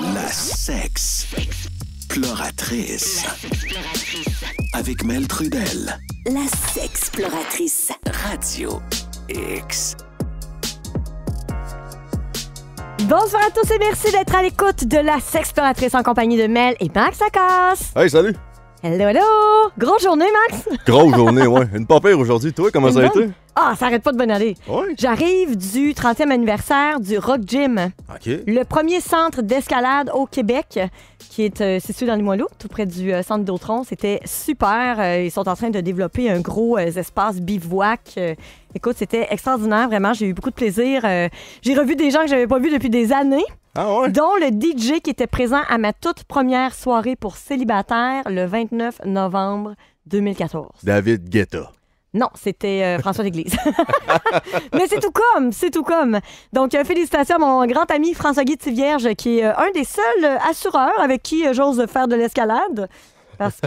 La sex Exploratrice. Avec Mel Trudel. La sexploratrice. Radio X. Bonsoir à tous et merci d'être à l'écoute de La Sexploratrice en compagnie de Mel et Max Akas. Hey, salut! Hello, hello! Grosse journée, Max! Grosse journée, ouais. Une pas aujourd'hui. Toi, comment ça a été? Ah, ça arrête pas de bonne aller. J'arrive du 30e anniversaire du Rock Gym, OK. le premier centre d'escalade au Québec, qui est euh, situé dans les Moilou, tout près du euh, centre d'Autron. C'était super. Euh, ils sont en train de développer un gros espace bivouac. écoute, c'était extraordinaire, vraiment. J'ai eu beaucoup de plaisir. J'ai revu des gens que j'avais pas vus depuis des années. Ah Dont le DJ qui était présent à ma toute première soirée pour célibataire le 29 novembre 2014. David Guetta. Non, c'était euh, François d'Église. Mais c'est tout comme, c'est tout comme. Donc, euh, félicitations à mon grand ami François-Guy qui est euh, un des seuls assureurs avec qui j'ose faire de l'escalade. Parce que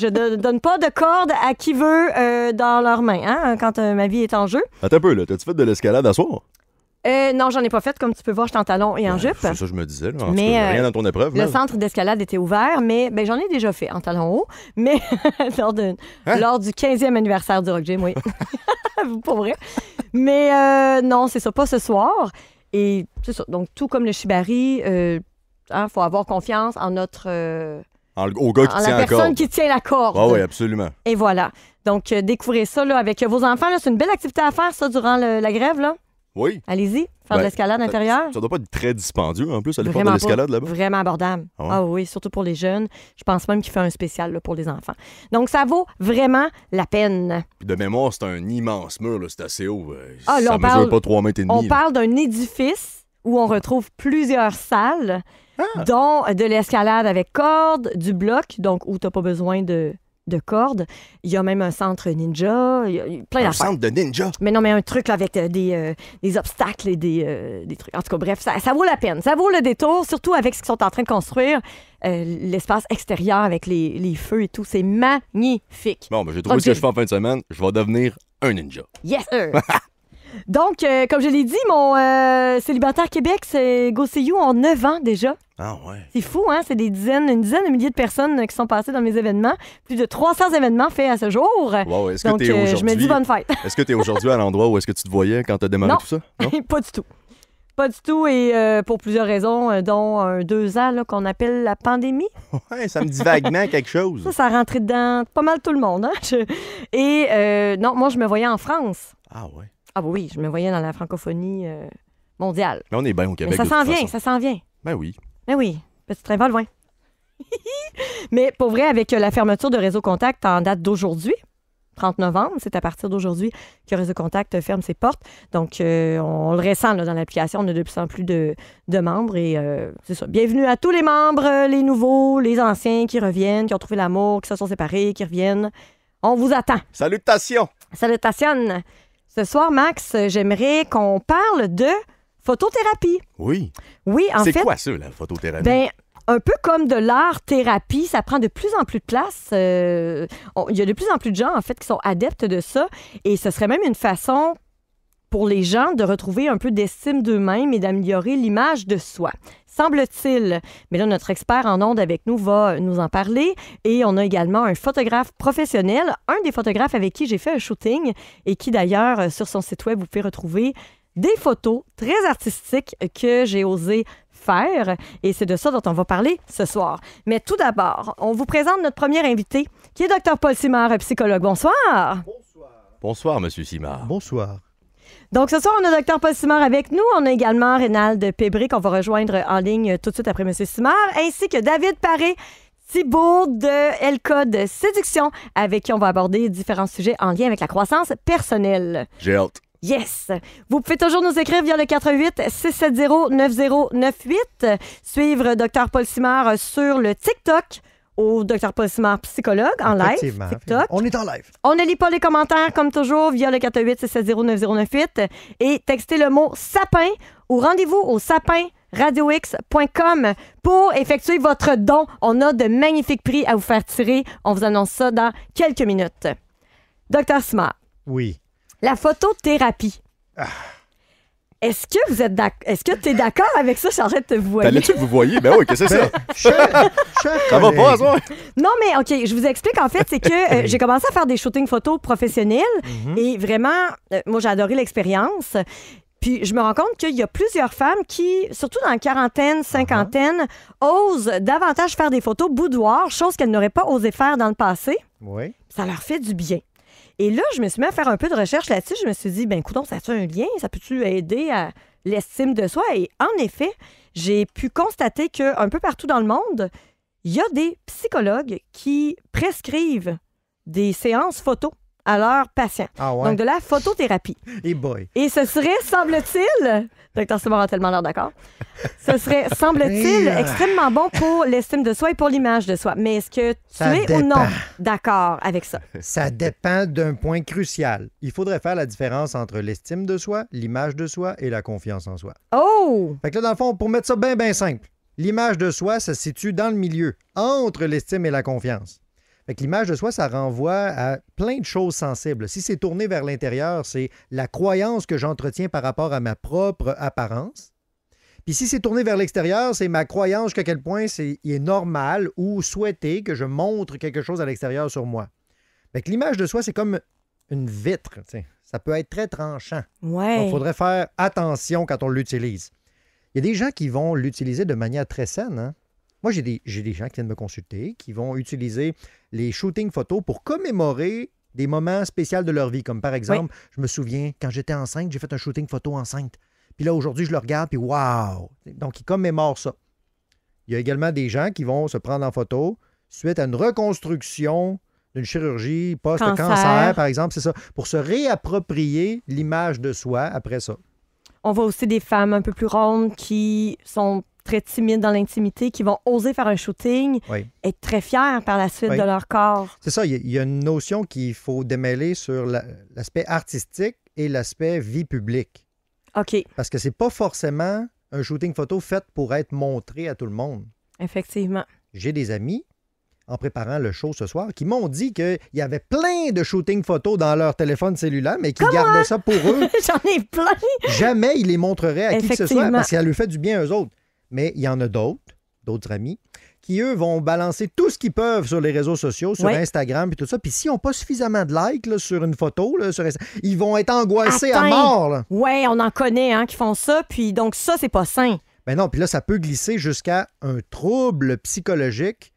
je ne donne pas de corde à qui veut dans leurs mains, hein, quand ma vie est en jeu. Attends un peu, là. T'as-tu fait de l'escalade à soir? Euh, non, j'en ai pas fait. Comme tu peux voir, je en talon et en jupe. C'est ça, que je me disais. mais, euh, rien dans ton épreuve. Le centre d'escalade était ouvert, mais ben, j'en ai déjà fait en talon haut. Mais hein? lors, du 15e anniversaire du Rock Gym, oui. Pour vrai. Mais euh, non, c'est ça, pas ce soir. Et c'est ça. Donc, tout comme le Shibari, il hein, faut avoir confiance en notre. En, gars qui tient la, personne qui tient la corde. oui, absolument. Et voilà. Donc, découvrez ça avec vos enfants. C'est une belle activité à faire, ça, durant la grève. Là. Oui. Allez-y, faire de ben, l'escalade intérieure. Ça, doit pas être très dispendieux en plus, aller faire de l'escalade là-bas. Vraiment abordable. Ah, ah, oui, surtout pour les jeunes. Je pense même qu'il fait un spécial pour les enfants. Donc ça vaut vraiment la peine. de mémoire, c'est un immense mur, c'est assez haut. Euh, ah, ça on mesure parle, pas 3 mètres et demi. On parle d'un édifice où on retrouve plusieurs salles. Ah! dont de l'escalade avec cordes, du bloc, donc où tu n'as pas besoin de, de cordes. Il y a même un centre ninja. Il y plein Un centre de ninja. Mais non, mais un truc avec euh, euh, des, obstacles et des, euh, des trucs. En tout cas, bref, ça, ça vaut la peine. Ça vaut le détour, surtout avec ce qu'ils sont en train de construire, l'espace extérieur avec les, les feux et tout. C'est magnifique. Bon, ben, j'ai trouvé que je fais en fin de semaine. Je vais devenir un ninja. Yes, sir! Donc, euh, comme je l'ai dit, mon euh, célibataire Québec, c'est Go en 9 ans déjà. Ah ouais. C'est fou, hein? C'est des dizaines, une dizaine de milliers de personnes euh, qui sont passées dans mes événements. Plus de 300 événements faits à ce jour. Wow, est-ce que Donc, je me dis bonne fête. est-ce que tu es aujourd'hui à l'endroit où est-ce que tu te voyais quand tu as démarré tout ça? Non, pas du tout. Pas du tout, et pour plusieurs raisons, dont un deux ans qu'on appelle la pandémie. Ouais, ça me dit vaguement quelque chose. Ça, ça rentré dedans pas mal tout le monde. Hein? Et non, moi, je me voyais en France. Ah ouais. Ah bah oui, je me voyais dans la francophonie euh, mondiale. Mais on est bien au Québec. ça s'en vient, ça s'en vient. Ben oui. Ben oui. Petit train va loin. Mais pour vrai, avec euh, la fermeture de Réseau Contact en date d'aujourd'hui, 30 novembre, c'est à partir d'aujourd'hui que Réseau Contact ferme ses portes. Donc, euh, on, le ressent dans l'application. On a de plus en plus de, membres et c'est ça. Bienvenue à tous les membres, les nouveaux, les anciens qui reviennent, qui ont trouvé l'amour, qui se sont séparés, qui reviennent. On vous attend. Salutations. Salutations. Ce soir, Max, j'aimerais qu'on parle de photothérapie. Oui. Oui, en fait. C'est quoi ça, la photothérapie? Ben, un peu comme de l'art-thérapie, ça prend de plus en plus de place. Euh, il y a de plus en plus de gens, en fait, qui sont adeptes de ça. Et ce serait même une façon pour les gens de retrouver un peu d'estime d'eux-mêmes et d'améliorer l'image de soi semble-t-il. Mais là, notre expert en ondes avec nous va nous en parler. Et on a également un photographe professionnel, un des photographes avec qui j'ai fait un shooting et qui d'ailleurs, euh, sur son site web, vous pouvez retrouver des photos très artistiques que j'ai osé faire. Et c'est de ça dont on va parler ce soir. Mais tout d'abord, on vous présente notre premier invité, qui est Dr Paul Simard, psychologue. Bonsoir. Bonsoir, Monsieur Simard. Bonsoir. Donc, ce soir, on a Dr. Paul Simard avec nous. On a également Rénald Pébré qu'on va rejoindre en ligne euh, tout de suite après M. Simard, ainsi que David Paré, Thibault de El Code Séduction, avec qui on va aborder différents sujets en lien avec la croissance personnelle. J'ai Yes! Vous pouvez toujours nous écrire via le 88 670 9098, suivre Dr. Paul Simard sur le TikTok au Dr. Paul psychologue, en live, TikTok. On est en live. On ne lit pas les commentaires, comme toujours, via le 418-670-9098. Et textez le mot sapin ou rendez-vous au sapin pour effectuer votre don. On a de magnifiques prix à vous faire tirer. On vous annonce ça dans quelques minutes. Dr Smart. Oui. La photothérapie. Ah. Est-ce que vous êtes d'accord? Est-ce que tu es d'accord avec ça? Je de te voir. tu vous voyez? Ben oui, qu'est-ce que c'est ça? Ben, ça va pas, ça? Non, mais OK, je vous explique. En fait, c'est que euh, j'ai commencé à faire des shootings photos professionnels mhm. et vraiment, euh, moi, j'ai adoré l'expérience. Puis je me rends compte qu'il y a plusieurs femmes qui, surtout dans la quarantaine, uh-huh. cinquantaine, osent davantage faire des photos boudoir, chose qu'elles n'auraient pas osé faire dans le passé. Oui. Ça leur fait du bien. Et là, je me suis mis à faire un peu de recherche là-dessus. Je me suis dit, ben, coudons, ça a un lien? Ça peut-tu aider à l'estime de soi? Et en effet, j'ai pu constater qu'un peu partout dans le monde, il y a des psychologues qui prescrivent des séances photo à leurs patients. Ah ouais. Donc, de la photothérapie. Et boy. Et ce serait, semble-t-il, Docteur Simon a tellement l'air d'accord. Ce serait, semble-t-il, extrêmement bon pour l'estime de soi et pour l'image de soi. Mais est-ce que tu es ou non d'accord avec ça? Ça dépend d'un point crucial. Il faudrait faire la différence entre l'estime de soi, l'image de soi et la confiance en soi. Oh! Fait que là, dans le fond, pour mettre ça bien, bien simple, l'image de soi, ça se situe dans le milieu, entre l'estime et la confiance. Fait l'image de soi, ça renvoie à plein de choses sensibles. Si c'est tourné vers l'intérieur, c'est la croyance que j'entretiens par rapport à ma propre apparence. Puis si c'est tourné vers l'extérieur, c'est ma croyance qu'à quel point c'est, il est normal ou souhaité que je montre quelque chose à l'extérieur sur moi. Fait l'image de soi, c'est comme une vitre. Ça peut être très tranchant. Il faudrait faire attention quand on l'utilise. Il y a des gens qui vont l'utiliser de manière très saine. Hein? Moi, j'ai des, gens qui viennent me consulter, qui vont utiliser les shootings photos pour commémorer des moments spéciaux de leur vie. Comme par exemple, je me souviens, quand j'étais enceinte, j'ai fait un shooting photo enceinte. Puis là, aujourd'hui, je le regarde, puis waouh! Donc, ils commémorent ça. Il y a également des gens qui vont se prendre en photo suite à une reconstruction d'une chirurgie post cancer, par exemple, c'est ça, pour se réapproprier l'image de soi après ça. On voit aussi des femmes un peu plus rondes qui sont très timides dans l'intimité, qui vont oser faire un shooting, être très fiers par la suite de leur corps. C'est ça, il y, a une notion qu'il faut démêler sur l'aspect artistique et l'aspect vie publique. OK. Parce que c'est pas forcément un shooting photo fait pour être montré à tout le monde. Effectivement. J'ai des amis en préparant le show ce soir qui m'ont dit qu'il y avait plein de shooting photos dans leur téléphone cellulaire, mais qu'ils gardaient ça pour eux. J'en ai plein. Jamais ils les montreraient à qui que ce soit parce qu'elle lui fait du bien aux autres mais il y en a d'autres, d'autres amis, qui, eux, vont balancer tout ce qu'ils peuvent sur les réseaux sociaux, sur Instagram, puis tout ça. Puis s'ils n'ont pas suffisamment de likes sur une photo, ils vont être angoissés à mort. Oui, on en connaît hein, qui font ça. Puis donc, ça, c'est pas sain. Ben non, puis là, ça peut glisser jusqu'à un trouble psychologique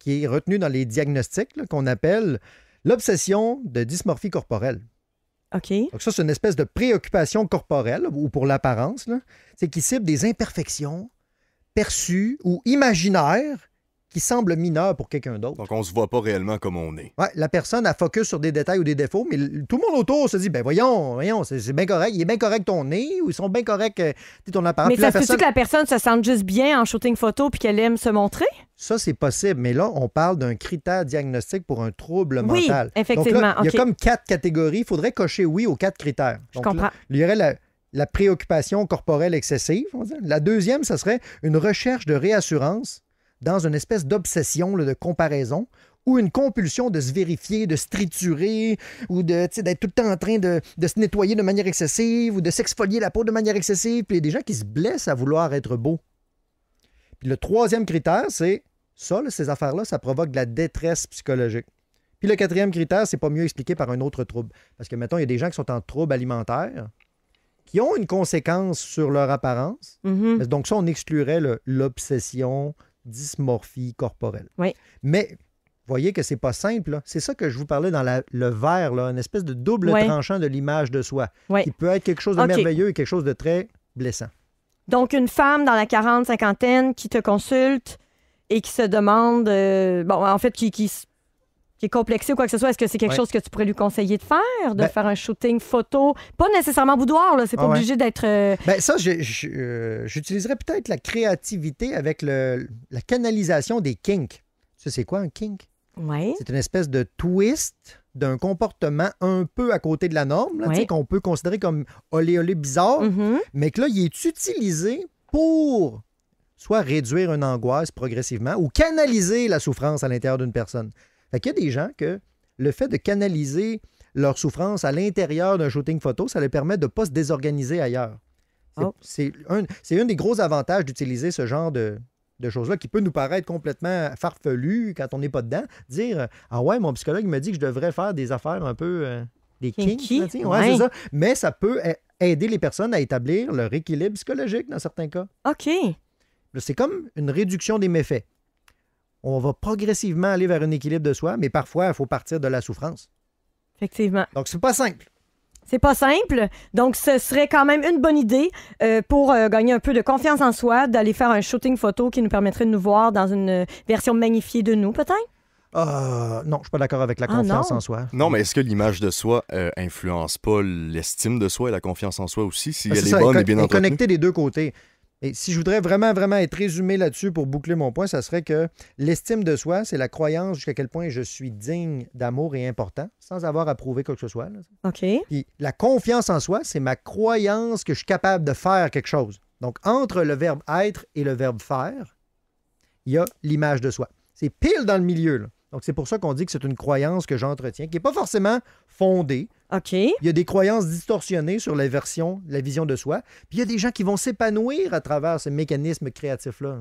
qui est retenu dans les diagnostics qu'on appelle l'obsession de dysmorphie corporelle. OK. Donc, ça, c'est une espèce de préoccupation corporelle, ou pour l'apparence, c'est qui cible des imperfections, perçu ou imaginaire qui semble mineur pour quelqu'un d'autre. Donc, on ne se voit pas réellement comme on est. Oui, la personne a focus sur des détails ou des défauts, mais tout le monde autour se dit ben voyons, voyons, c'est bien correct. Il est bien correct ton nez ou ils sont bien corrects euh, ton appareil. Mais ça que la personne se sente juste bien en shooting photo puis qu'elle aime se montrer? Ça, c'est possible, mais là, on parle d'un critère diagnostique pour un trouble oui, mental. Effectivement. Donc Il y a comme quatre catégories. Il faudrait cocher oui aux quatre critères. Je comprends. il y aurait la la préoccupation corporelle excessive. la deuxième, ce serait une recherche de réassurance dans une espèce d'obsession de comparaison ou une compulsion de se vérifier, de se triturer, ou d'être tout le temps en train de, se nettoyer de manière excessive, ou de s'exfolier la peau de manière excessive. Puis il y a des gens qui se blessent à vouloir être beau. Puis le troisième critère, c'est ça, ces affaires-là, ça provoque de la détresse psychologique. Puis le quatrième critère, c'est pas mieux expliqué par un autre trouble. Parce que, mettons, il y a des gens qui sont en trouble alimentaire, qui ont une conséquence sur leur apparence. Mm-hmm. Donc, ça, on exclurait l'obsession, dysmorphie corporelle. Oui. Mais voyez que c'est pas simple. C'est ça que je vous parlais dans le verre, une espèce de double tranchant de l'image de soi, qui peut être quelque chose de merveilleux et quelque chose de très blessant. Donc, une femme dans la quarante, cinquantaine qui te consulte et qui se demande, euh, bon, en fait, qui, qui est complexé ou quoi que ce soit, est-ce que c'est quelque chose que tu pourrais lui conseiller de faire, de ben- faire un shooting photo? Pas nécessairement boudoir, là, c'est pas ah obligé d'être. Euh, ben ça, euh, j'utiliserais peut-être la créativité avec la canalisation des kinks. Tu sais, c'est quoi un kink? Oui. C'est une espèce de twist d'un comportement un peu à côté de la norme, qu'on peut considérer comme olé olé bizarre, mm-hmm. mais que là, il est utilisé pour soit réduire une angoisse progressivement ou canaliser la souffrance à l'intérieur d'une personne. Il y a des gens que le fait de canaliser leur souffrance à l'intérieur d'un shooting photo, ça leur permet de ne pas se désorganiser ailleurs. Oh. C'est un, des gros avantages d'utiliser ce genre de, choses-là qui peut nous paraître complètement farfelu quand on n'est pas dedans. Dire Ah ouais, mon psychologue me dit que je devrais faire des affaires un peu euh, des kinks. Ça. Mais ça peut aider les personnes à établir leur équilibre psychologique dans certains cas. OK. C'est comme une réduction des méfaits on va progressivement aller vers un équilibre de soi, mais parfois, il faut partir de la souffrance. Effectivement. Donc, c'est pas simple. C'est pas simple. Donc, ce serait quand même une bonne idée euh, pour euh, gagner un peu de confiance en soi, d'aller faire un shooting photo qui nous permettrait de nous voir dans une euh, version magnifiée de nous, peut-être? Ah, non, je suis pas d'accord avec la ah, confiance en soi. Non, mais est-ce que l'image de soi influence pas l'estime de soi et la confiance en soi aussi, si elle ah, est, bonne et, bien entretenue? connecter des deux côtés. Et si je voudrais vraiment, vraiment être résumé là-dessus pour boucler mon point, ça serait que l'estime de soi, c'est la croyance jusqu'à quel point je suis digne d'amour et important, sans avoir à prouver quoi que ce soit. OK. Puis la confiance en soi, c'est ma croyance que je suis capable de faire quelque chose. Donc, entre le verbe être et le verbe faire, il y a l'image de soi. C'est pile dans le milieu. Là. Donc, c'est pour ça qu'on dit que c'est une croyance que j'entretiens, qui n'est pas forcément fondée. OK. Il y a des croyances distorsionnées sur la version, la vision de soi. Puis il y a des gens qui vont s'épanouir à travers ce mécanisme créatif-là.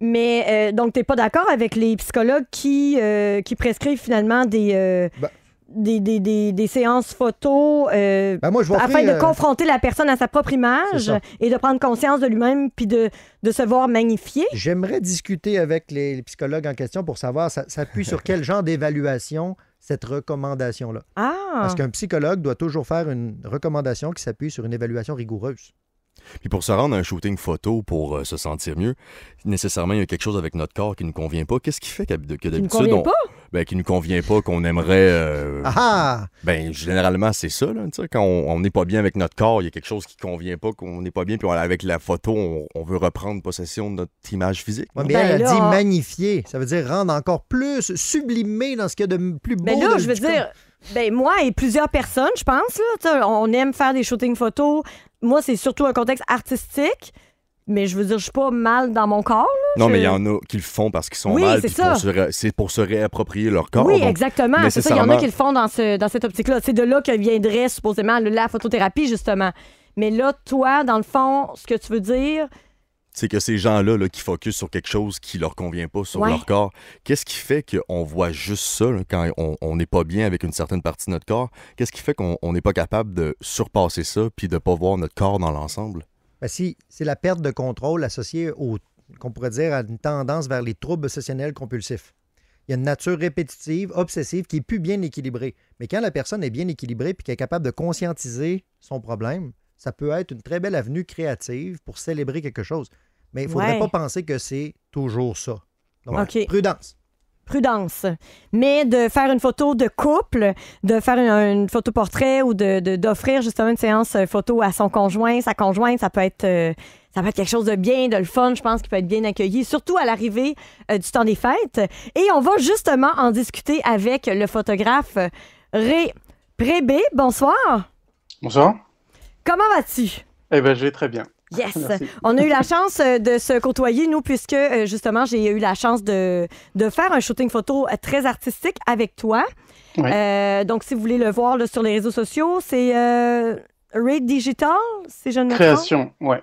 Mais euh, donc, tu n'es pas d'accord avec les psychologues qui, euh, qui prescrivent finalement des, euh, ben, des, séances photos euh, ben, afin de euh, confronter la personne à sa propre image et de prendre conscience de lui-même puis de, se voir magnifié. J'aimerais discuter avec les, psychologues en question pour savoir s'appuie sur quel genre d'évaluation cette recommandation-là. Ah! Parce qu'un psychologue doit toujours faire une recommandation qui s'appuie sur une évaluation rigoureuse. Puis pour se rendre à un shooting photo, pour euh, se sentir mieux, nécessairement, il y a quelque chose avec notre corps qui ne nous convient pas. Qu'est-ce qui fait que, que d'habitude, on... Ben, qui nous convient pas, qu'on aimerait... Euh, ah, ah ben, généralement, c'est ça. Là, quand on n'est pas bien avec notre corps, il y a quelque chose qui convient pas, qu'on n'est pas bien. Puis avec la photo, on, veut reprendre possession de notre image physique. ben elle dit magnifier. Ça veut dire rendre encore plus, sublimé dans ce qu'il y a de plus beau. Mais ben là, je veux dire... Ben, moi et plusieurs personnes, je pense. Là, on aime faire des shootings photos, moi, c'est surtout un contexte artistique. Mais je veux dire, je suis pas mal dans mon corps. non, mais il y en a qui le font parce qu'ils sont oui, mal. C'est C'est pour se réapproprier leur corps. Oui, exactement. C'est ça. Il y en a qui le font dans, ce... dans cette optique-là. C'est de là que viendrait supposément la photothérapie, justement. Mais là, toi, dans le fond, ce que tu veux dire, c'est que ces gens-là qui focus sur quelque chose qui leur convient pas, sur leur corps, qu'est-ce qui fait qu'on voit juste ça quand on n'est pas bien avec une certaine partie de notre corps? Qu'est-ce qui fait qu'on n'est pas capable de surpasser ça puis de ne pas voir notre corps dans l'ensemble? Ben, si, c'est la perte de contrôle associée au qu'on pourrait dire à une tendance vers les troubles obsessionnels compulsifs. Il y a une nature répétitive, obsessive, qui est plus bien équilibrée. Mais quand la personne est bien équilibrée et qu'elle est capable de conscientiser son problème, ça peut être une très belle avenue créative pour célébrer quelque chose mais il ne faudrait pas penser que c'est toujours ça. Donc, prudence prudence. Mais de faire une photo de couple, de faire une, photo portrait ou d'offrir de, d'offrir justement une séance euh, photo à son conjoint, sa conjointe, ça peut être euh, ça être quelque chose de bien, de le fun, je pense qu'il peut être bien accueilli, surtout à l'arrivée euh, du temps des fêtes. Et on va justement en discuter avec le photographe Ré Prébé. Bonsoir. Bonsoir. Comment vas-tu? Eh bien, je vais très bien. Yes. On a eu la chance euh, de se côtoyer, nous, puisque euh, justement, j'ai eu la chance de, de, faire un shooting photo euh, très artistique avec toi. donc, si vous voulez le voir sur les réseaux sociaux, c'est Ray Digital, si je ne me Création, oui.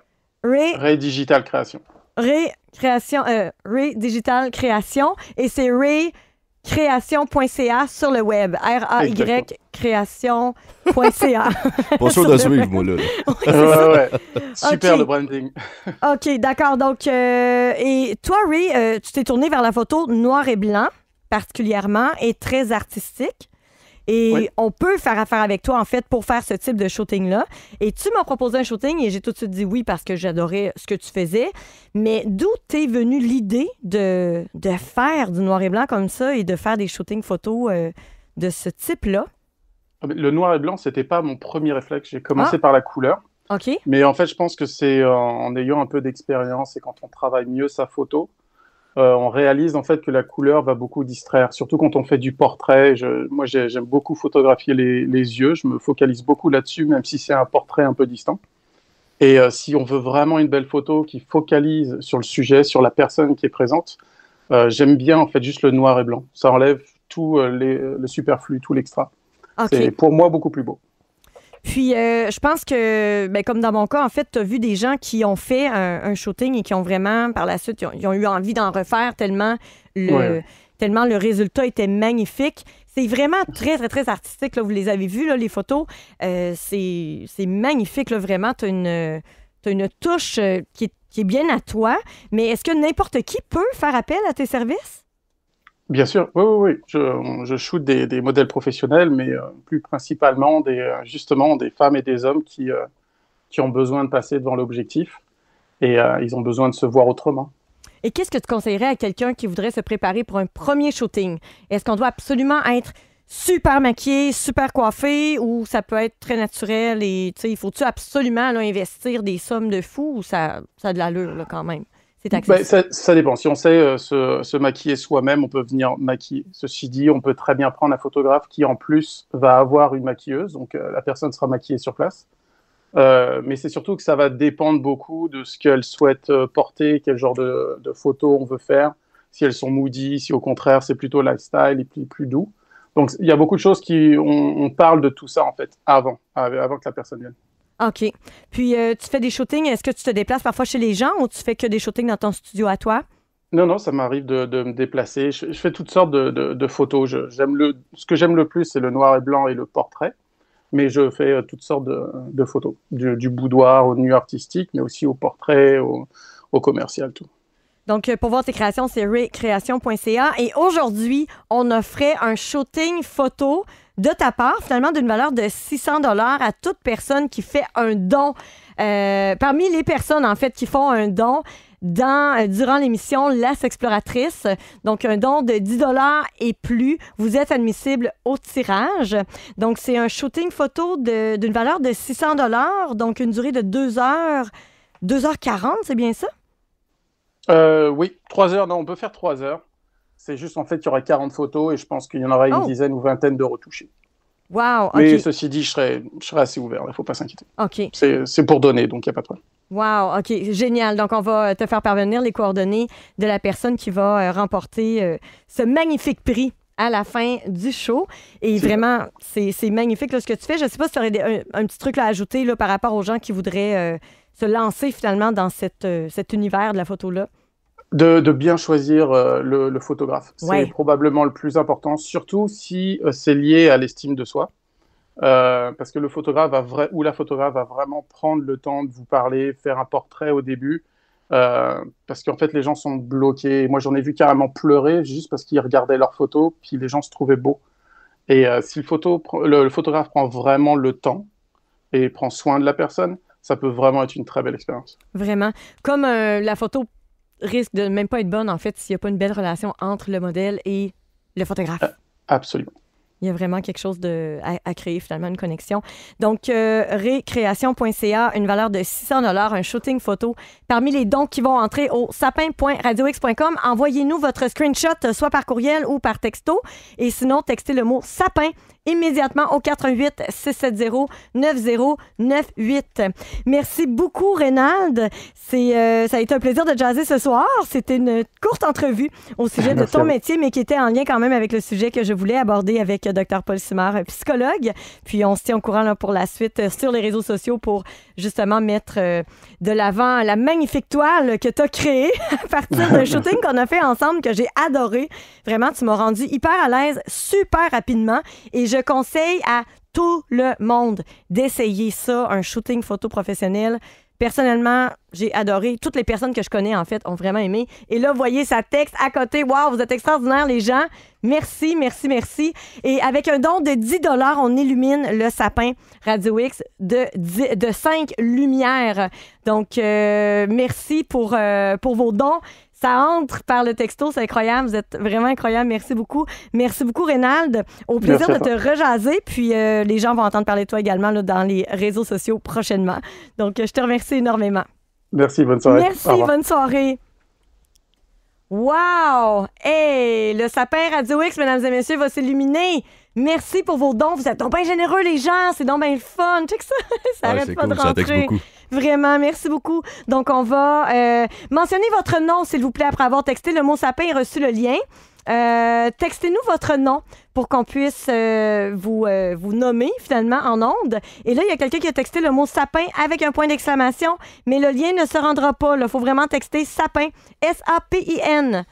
Ray... Ray... Digital Création. Ray, création, Ray Digital Création. Et c'est Ray création.ca sur le web. R-A-Y création.ca. Pas sûr de suivre, moi, là. ouais, ouais. Super le branding. OK, d'accord. Donc, euh, et toi, Ray, euh, tu t'es tourné vers la photo noir et blanc particulièrement et très artistique. Et on peut faire affaire avec toi, en fait, pour faire ce type de shooting-là. Et tu m'as proposé un shooting et j'ai tout de suite dit oui parce que j'adorais ce que tu faisais. Mais d'où t'es venue l'idée de, faire du noir et blanc comme ça et de faire des shootings photos euh, de ce type-là? Ah, le noir et blanc, c'était pas mon premier réflexe. J'ai commencé ah. par la couleur. OK. Mais en fait, je pense que c'est en ayant un peu d'expérience et quand on travaille mieux sa photo, euh, on réalise en fait que la couleur va beaucoup distraire, surtout quand on fait du portrait. moi, j'aime beaucoup photographier les, yeux, je me focalise beaucoup là-dessus, même si c'est un portrait un peu distant. Et euh, si on veut vraiment une belle photo qui focalise sur le sujet, sur la personne qui est présente, euh, j'aime bien en fait juste le noir et blanc. Ça enlève tout le superflu, tout l'extra. C'est pour moi beaucoup plus beau. Puis, euh, je pense que, ben, comme dans mon cas, en fait, tu as vu des gens qui ont fait un, shooting et qui ont vraiment, par la suite, ils ont, eu envie d'en refaire tellement le, tellement le résultat était magnifique. C'est vraiment très, très, très artistique. Là. Vous les avez vus, là, les photos. Euh, c'est magnifique, là, vraiment. Tu as une, as une touche euh, qui est, qui est bien à toi. Mais est-ce que n'importe qui peut faire appel à tes services? Bien sûr, oui, oui, oui. Je, je shoot des, modèles professionnels, mais euh, plus principalement des, euh, justement des femmes et des hommes qui, euh, qui ont besoin de passer devant l'objectif et ils ont besoin de se voir autrement. Et qu'est-ce que tu conseillerais à quelqu'un qui voudrait se préparer pour un premier shooting? Est-ce qu'on doit absolument être super maquillé, super coiffé ou ça peut être très naturel et faut il faut-tu absolument investir des sommes de fou ou ça, ça a de l'allure quand même? Bah, ça, dépend. Si on sait euh, se, maquiller soi-même, on peut venir maquiller. Ceci dit, on peut très bien prendre un photographe qui, en plus, va avoir une maquilleuse. Donc, euh, la personne sera maquillée sur place. Euh, mais c'est surtout que ça va dépendre beaucoup de ce qu'elle souhaite porter, quel genre de, de, photos on veut faire, si elles sont moody, si au contraire c'est plutôt lifestyle et plus, plus doux. Donc il y a beaucoup de choses qui, on, on, parle de tout ça en fait avant, avant que la personne vienne. OK. Puis, euh, tu fais des shootings. Est-ce que tu te déplaces parfois chez les gens ou tu fais que des shootings dans ton studio à toi? Non, non, ça m'arrive de, me déplacer. Je, fais toutes sortes de, photos. j'aime le, ce que j'aime le plus, c'est le noir et blanc et le portrait. Mais je fais euh, toutes sortes de, photos, du, boudoir au nu artistique, mais aussi au portrait, au, au commercial, tout. Donc, euh, pour voir tes créations, c'est recreation.ca. Et aujourd'hui, on offrait un shooting photo de ta part, finalement, d'une valeur de 600 dollars à toute personne qui fait un don. Euh, parmi les personnes, en fait, qui font un don, dans, euh, durant l'émission L'As Exploratrice. Donc, un don de 10 dollars et plus. Vous êtes admissible au tirage. Donc, c'est un shooting photo d'une valeur de 600 dollars, donc une durée de 2 heures, 2h40, c'est bien ça? Euh, oui, 3 heures, non, on peut faire 3 heures. C'est juste, en fait, il y aura 40 photos et je pense qu'il y en aura une oh. dizaine ou vingtaine de retouchées. Wow, Mais ceci dit, je serai assez ouvert, il ne faut pas s'inquiéter. Ok. C'est pour donner, donc il n'y a pas de problème. Wow, OK, génial. Donc, on va euh, te faire parvenir les coordonnées de la personne qui va euh, remporter euh, ce magnifique prix à la fin du show. Et vraiment, c'est magnifique ce que tu fais. Je ne sais pas si tu aurais un, petit truc à ajouter par rapport aux gens qui voudraient se lancer finalement dans cet univers de la photo-là de, bien choisir euh, le, photographe. C'est probablement le plus important, surtout si euh, c'est lié à l'estime de soi. Euh, parce que le photographe va ou la photographe va vraiment prendre le temps de vous parler, faire un portrait au début, parce qu'en fait les gens sont bloqués. Moi j'en ai vu carrément pleurer juste parce qu'ils regardaient leurs photos, puis les gens se trouvaient beaux. Et si le, photographe prend vraiment le temps et prend soin de la personne, ça peut vraiment être une très belle expérience. Vraiment. Comme la photo risque de même pas être bonne, en fait, s'il n'y a pas une belle relation entre le modèle et le photographe. Euh, absolument. Il y a vraiment quelque chose de, à, créer, finalement, une connexion. Donc, euh, recréation.ca, une valeur de 600 un shooting photo. Parmi les dons qui vont entrer au sapin.radiox.com, envoyez-nous votre screenshot, euh, soit par courriel ou par texto. Et sinon, textez le mot sapin immédiatement au 88 670 9098. Merci beaucoup, Reynald. C'est, euh, ça a été un plaisir de jaser ce soir. C'était une courte entrevue au sujet de ton métier, mais qui était en lien quand même avec le sujet que je voulais aborder avec Dr. Paul Simard, psychologue. Puis on se tient au courant là, pour la suite euh, sur les réseaux sociaux pour justement mettre euh, de l'avant la magnifique toile que tu as créée à partir d'un shooting qu'on a fait ensemble que j'ai adoré. Vraiment, tu m'as rendu hyper à l'aise super rapidement et je conseille à tout le monde d'essayer ça, un shooting photo professionnel. Personnellement, j'ai adoré. Toutes les personnes que je connais, en fait, ont vraiment aimé. Et là, voyez sa texte à côté. Waouh, vous êtes extraordinaires, les gens. Merci, merci, merci. Et avec un don de 10 on illumine le sapin Radio X de, 5 lumières. Donc, euh, merci pour, euh, pour vos dons. Ça entre par le texto, c'est incroyable. Vous êtes vraiment incroyable. Merci beaucoup. Merci beaucoup, Reynald. Au plaisir de te rejaser. Puis euh, les gens vont entendre parler de toi également dans les réseaux sociaux prochainement. Donc, je te remercie énormément. Merci, bonne soirée. Merci, bonne soirée. Wow! Hey! Le sapin Radio X, mesdames et messieurs, va s'illuminer. Merci pour vos dons. Vous êtes donc bien généreux, les gens. C'est donc bien fun. Check ça. ça ah, arrête pas de rentrer. Vraiment, merci beaucoup. Donc, on va euh, mentionner votre nom, s'il vous plaît, après avoir texté le mot sapin et reçu le lien. Euh, textez-nous votre nom pour qu'on puisse euh, vous, vous nommer finalement en ondes. Et là, il y a quelqu'un qui a texté le mot sapin avec un point d'exclamation, mais le lien ne se rendra pas. Il faut vraiment texter sapin, S-A-P-I-N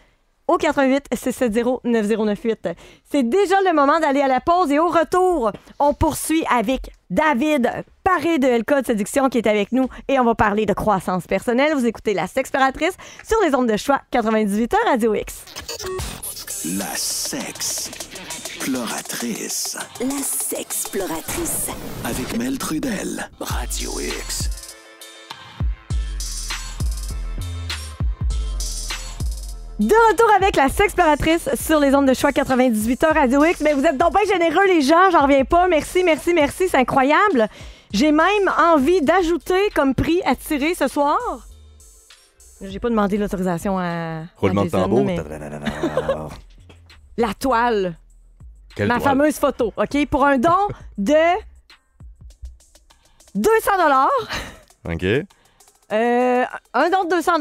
au 88 670 9098. C'est déjà le moment d'aller à la pause et au retour, on poursuit avec David Paré de LK de Séduction qui est avec nous et on va parler de croissance personnelle. Vous écoutez La Sexploratrice sur les ondes de choix 98 h Radio X. La Sexploratrice La sexploratrice. Avec Mel Trudel, Radio X. De retour avec la sexploratrice sur les zones de choix 98h Radio X. Mais ben, vous êtes donc pas généreux, les gens. J'en reviens pas. Merci, merci, merci. C'est incroyable. J'ai même envie d'ajouter comme prix à tirer ce soir. J'ai pas demandé l'autorisation à. Roulement la toile. Ma fameuse photo. OK? Pour un don de 200 OK. Euh, un don de 200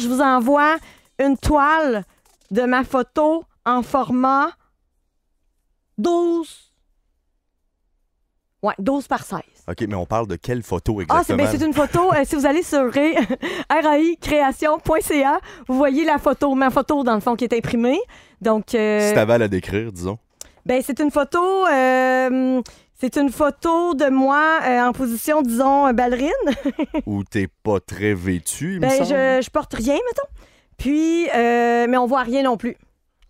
je vous envoie une toile de ma photo en format 12. Ouais, 12 par 16. OK, mais on parle de quelle photo ah, exactement? Ah, c'est une photo. Euh, si vous allez sur raicreation.ca, vous voyez la photo, ma photo, dans le fond, qui est imprimée. Donc, euh, à la décrire, disons. ben, c'est une photo. Euh, c'est une photo de moi euh, en position, disons, ballerine. Ou t'es pas très vêtu, il me Ben, je, je porte rien, mettons. Puis, euh, mais on voit rien non plus.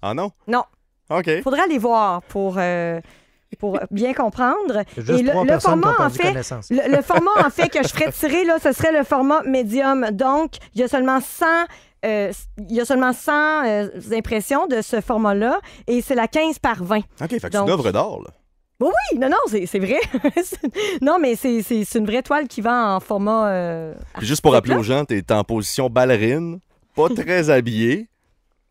Ah non? Non. OK. faudrait aller voir pour. Euh, pour bien comprendre. le, format, en fait, le, format en fait que je ferais tirer, là, ce serait le format médium. Donc, il y a seulement 100, euh, il y a seulement 100 impressions de ce format-là et c'est la 15 par 20. OK, fait que c'est une œuvre d'art, là. Oui, non, non, c'est vrai. non, mais c'est- une vraie toile qui va en format. juste pour rappeler aux gens, tu t'es en position ballerine, pas très habillé.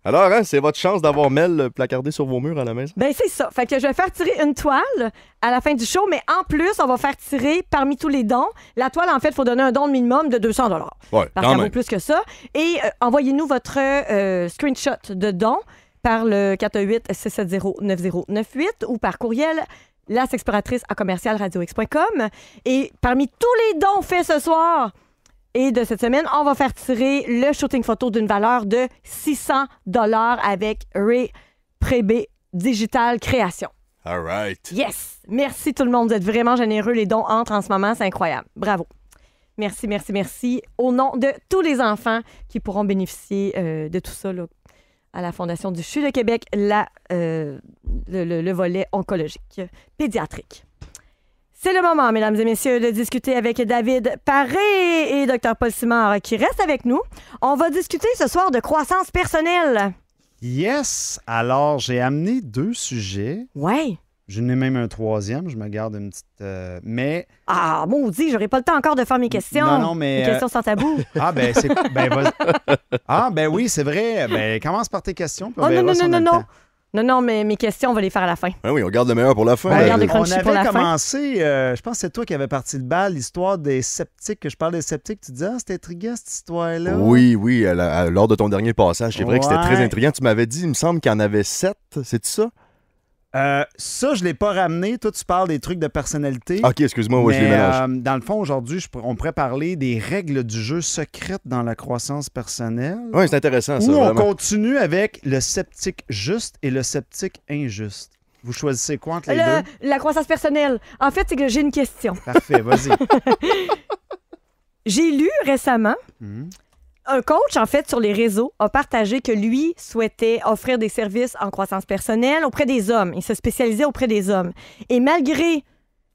Alors, hein, c'est votre chance d'avoir Mel euh, placardé sur vos murs à la maison. Ben, c'est ça. Fait que je vais faire tirer une toile à la fin du show, mais en plus, on va faire tirer parmi tous les dons. La toile, en fait, il faut donner un don minimum de 200 dollars. parce qu'elle vaut plus que ça. Et euh, envoyez-nous votre euh, screenshot de don par le 418-670-9098 ou par courriel lassexploratrice à commercial Et parmi tous les dons faits ce soir, et de cette semaine, on va faire tirer le shooting photo d'une valeur de 600 dollars avec Ray Prébé Digital Création. All right. Yes. Merci tout le monde. Vous êtes vraiment généreux. Les dons entrent en ce moment. C'est incroyable. Bravo. Merci, merci, merci. Au nom de tous les enfants qui pourront bénéficier euh, de tout ça à la Fondation du CHU de Québec, la, euh, le volet oncologique pédiatrique. C'est le moment, mesdames et messieurs, de discuter avec David Paré et Dr Paul Simard qui restent avec nous. On va discuter ce soir de croissance personnelle. Yes! Alors, j'ai amené deux sujets. Oui. Je n'ai même un troisième, je me garde une petite. Euh, mais. Ah, maudit, j'aurais pas le temps encore de faire mes questions. Non, non, mais, questions sans tabou. Ah, ben, c'est. Ben, ah, ben oui, c'est vrai. Ben, commence par tes questions. Oh non, non, non, non, non. Non, non, mais mes questions, on va les faire à la fin. Ben oui, on garde le meilleur pour la fin. on, va ben, pas commencé, euh, je pense que c'est toi qui avais parti le bal, l'histoire des sceptiques, que je parle des sceptiques. Tu disais, ah, c'était intriguant cette histoire-là. Oui, oui, lors de ton dernier passage, c'est vrai que c'était très intriguant. Tu m'avais dit, il me semble qu'il y en avait sept, c'est ça? Euh, ça, je ne l'ai pas ramené. Toi, tu parles des trucs de personnalité. Ok, excuse-moi, je les mélange. Euh, dans le fond, aujourd'hui, on pourrait parler des règles du jeu secrètes dans la croissance personnelle. Oui, c'est intéressant, ça. Où on continue avec le sceptique juste et le sceptique injuste. Vous choisissez quoi entre les deux? La croissance personnelle. En fait, c'est que j'ai une question. Parfait, vas-y. j'ai lu récemment. Hum un coach, en fait, sur les réseaux, a partagé que lui souhaitait offrir des services en croissance personnelle auprès des hommes. Il se spécialisait auprès des hommes. Et malgré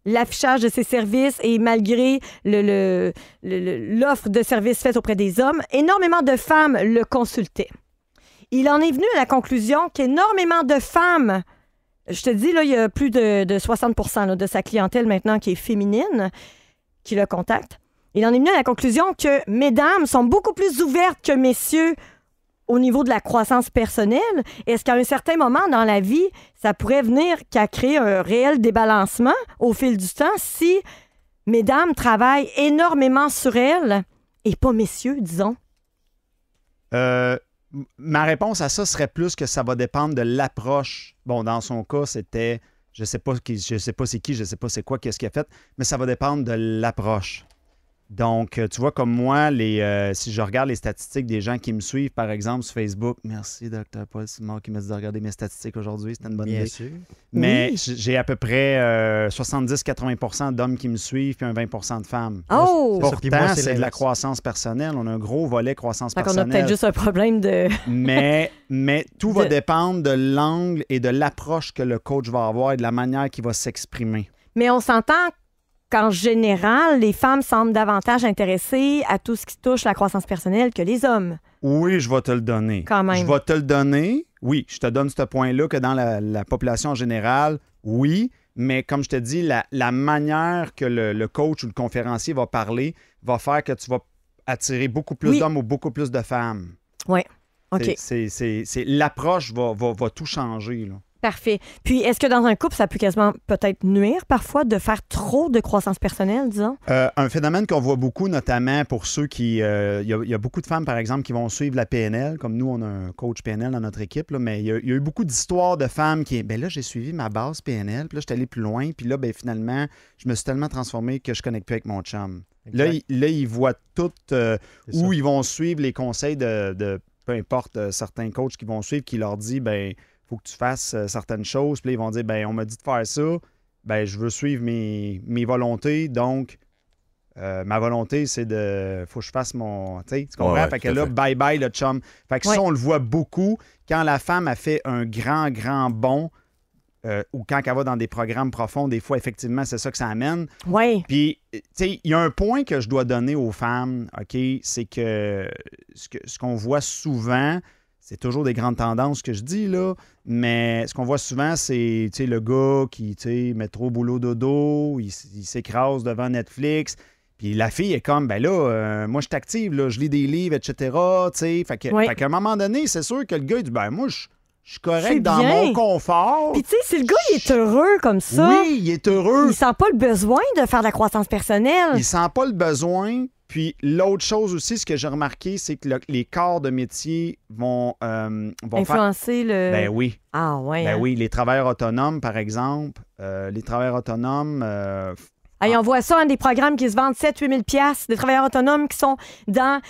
l'affichage de ses services et malgré l'offre de services faite auprès des hommes, énormément de femmes le consultaient. Il en est venu à la conclusion qu'énormément de femmes, je te dis, là, il y a plus de, 60 de sa clientèle maintenant qui est féminine, qui le contacte, il en est venu à la conclusion que mesdames sont beaucoup plus ouvertes que messieurs au niveau de la croissance personnelle. Est-ce qu'à un certain moment dans la vie, ça pourrait venir qu'à créer un réel débalancement au fil du temps si mesdames travaillent énormément sur elles et pas messieurs, disons? Euh, ma réponse à ça serait plus que ça va dépendre de l'approche. Bon, dans son cas, c'était je sais pas qui, je sais pas c'est qui, je ne sais pas c'est quoi, qu'est-ce qu'il a fait, mais ça va dépendre de l'approche. Donc, euh, tu vois, comme moi, les, euh, si je regarde les statistiques des gens qui me suivent, par exemple, sur Facebook, merci, Dr. Paul Simon, qui m'a dit de regarder mes statistiques aujourd'hui, c'était une bonne idée. Mais j'ai à peu près 70-80 euh, d'hommes qui me suivent puis un 20 de femmes. Oh! Pourtant, c'est de la croissance personnelle. On a un gros volet croissance Donc personnelle. On a peut-être juste un problème de. mais, mais tout va dépendre de l'angle et de l'approche que le coach va avoir et de la manière qu'il va s'exprimer. Mais on s'entend en général, les femmes semblent davantage intéressées à tout ce qui touche la croissance personnelle que les hommes. Oui, je vais te le donner. Quand même. Je vais te le donner. Oui, je te donne ce point-là que dans la, population en général, oui. Mais comme je te dis, la, manière que le, coach ou le conférencier va parler va faire que tu vas attirer beaucoup plus d'hommes ou beaucoup plus de femmes. Oui. OK. L'approche va, va, tout changer. Là. Parfait. Puis, est-ce que dans un couple, ça peut quasiment peut-être nuire parfois de faire trop de croissance personnelle, disons? Euh, un phénomène qu'on voit beaucoup, notamment pour ceux qui... Euh, il y, a beaucoup de femmes, par exemple, qui vont suivre la PNL, comme nous, on a un coach PNL dans notre équipe, mais il y, a eu beaucoup d'histoires de femmes qui... ben là, j'ai suivi ma base PNL, puis là, je suis allé plus loin, puis là, ben finalement, je me suis tellement transformé que je connecte plus avec mon chum. Là, là, ils voient tout euh, où ils vont suivre les conseils de, peu importe certains coachs qui vont suivre, qui leur dit ben faut que tu fasses euh, certaines choses. Puis ils vont dire, ben, on m'a dit de faire ça, ben, je veux suivre mes, volontés, donc euh, ma volonté, c'est de. Faut que je fasse mon. Tu comprends? fait que là, bye bye le chum. Fait que ça, on le voit beaucoup. Quand la femme a fait un grand, grand bon euh, ou quand elle va dans des programmes profonds, des fois, effectivement, c'est ça que ça amène. Oui. Puis, tu sais, il y a un point que je dois donner aux femmes, OK? C'est que ce qu'on ce voit souvent, c'est toujours des grandes tendances que je dis, là. Mais ce qu'on voit souvent, c'est le gars qui met trop boulot dodo, il, il s'écrase devant Netflix. Puis la fille est comme, ben là, euh, moi je t'active, là, je lis des livres, etc. Fait, que, qu'à un moment donné, c'est sûr que le gars, il dit, ben moi, je, je suis correct dans mon confort. Puis tu sais, si le gars, il est heureux comme ça. Oui, il est heureux. Il sent pas le besoin de faire de la croissance personnelle. Il sent pas le besoin. Puis l'autre chose aussi, ce que j'ai remarqué, c'est que les corps de métier vont, euh, Influencer le. Ben oui. Ah, ouais. Ben hein. oui, les travailleurs autonomes, par exemple. Euh, les travailleurs autonomes, euh, ah. on voit ça, dans hein, des programmes qui se vendent 7-8 000 des travailleurs autonomes qui sont dans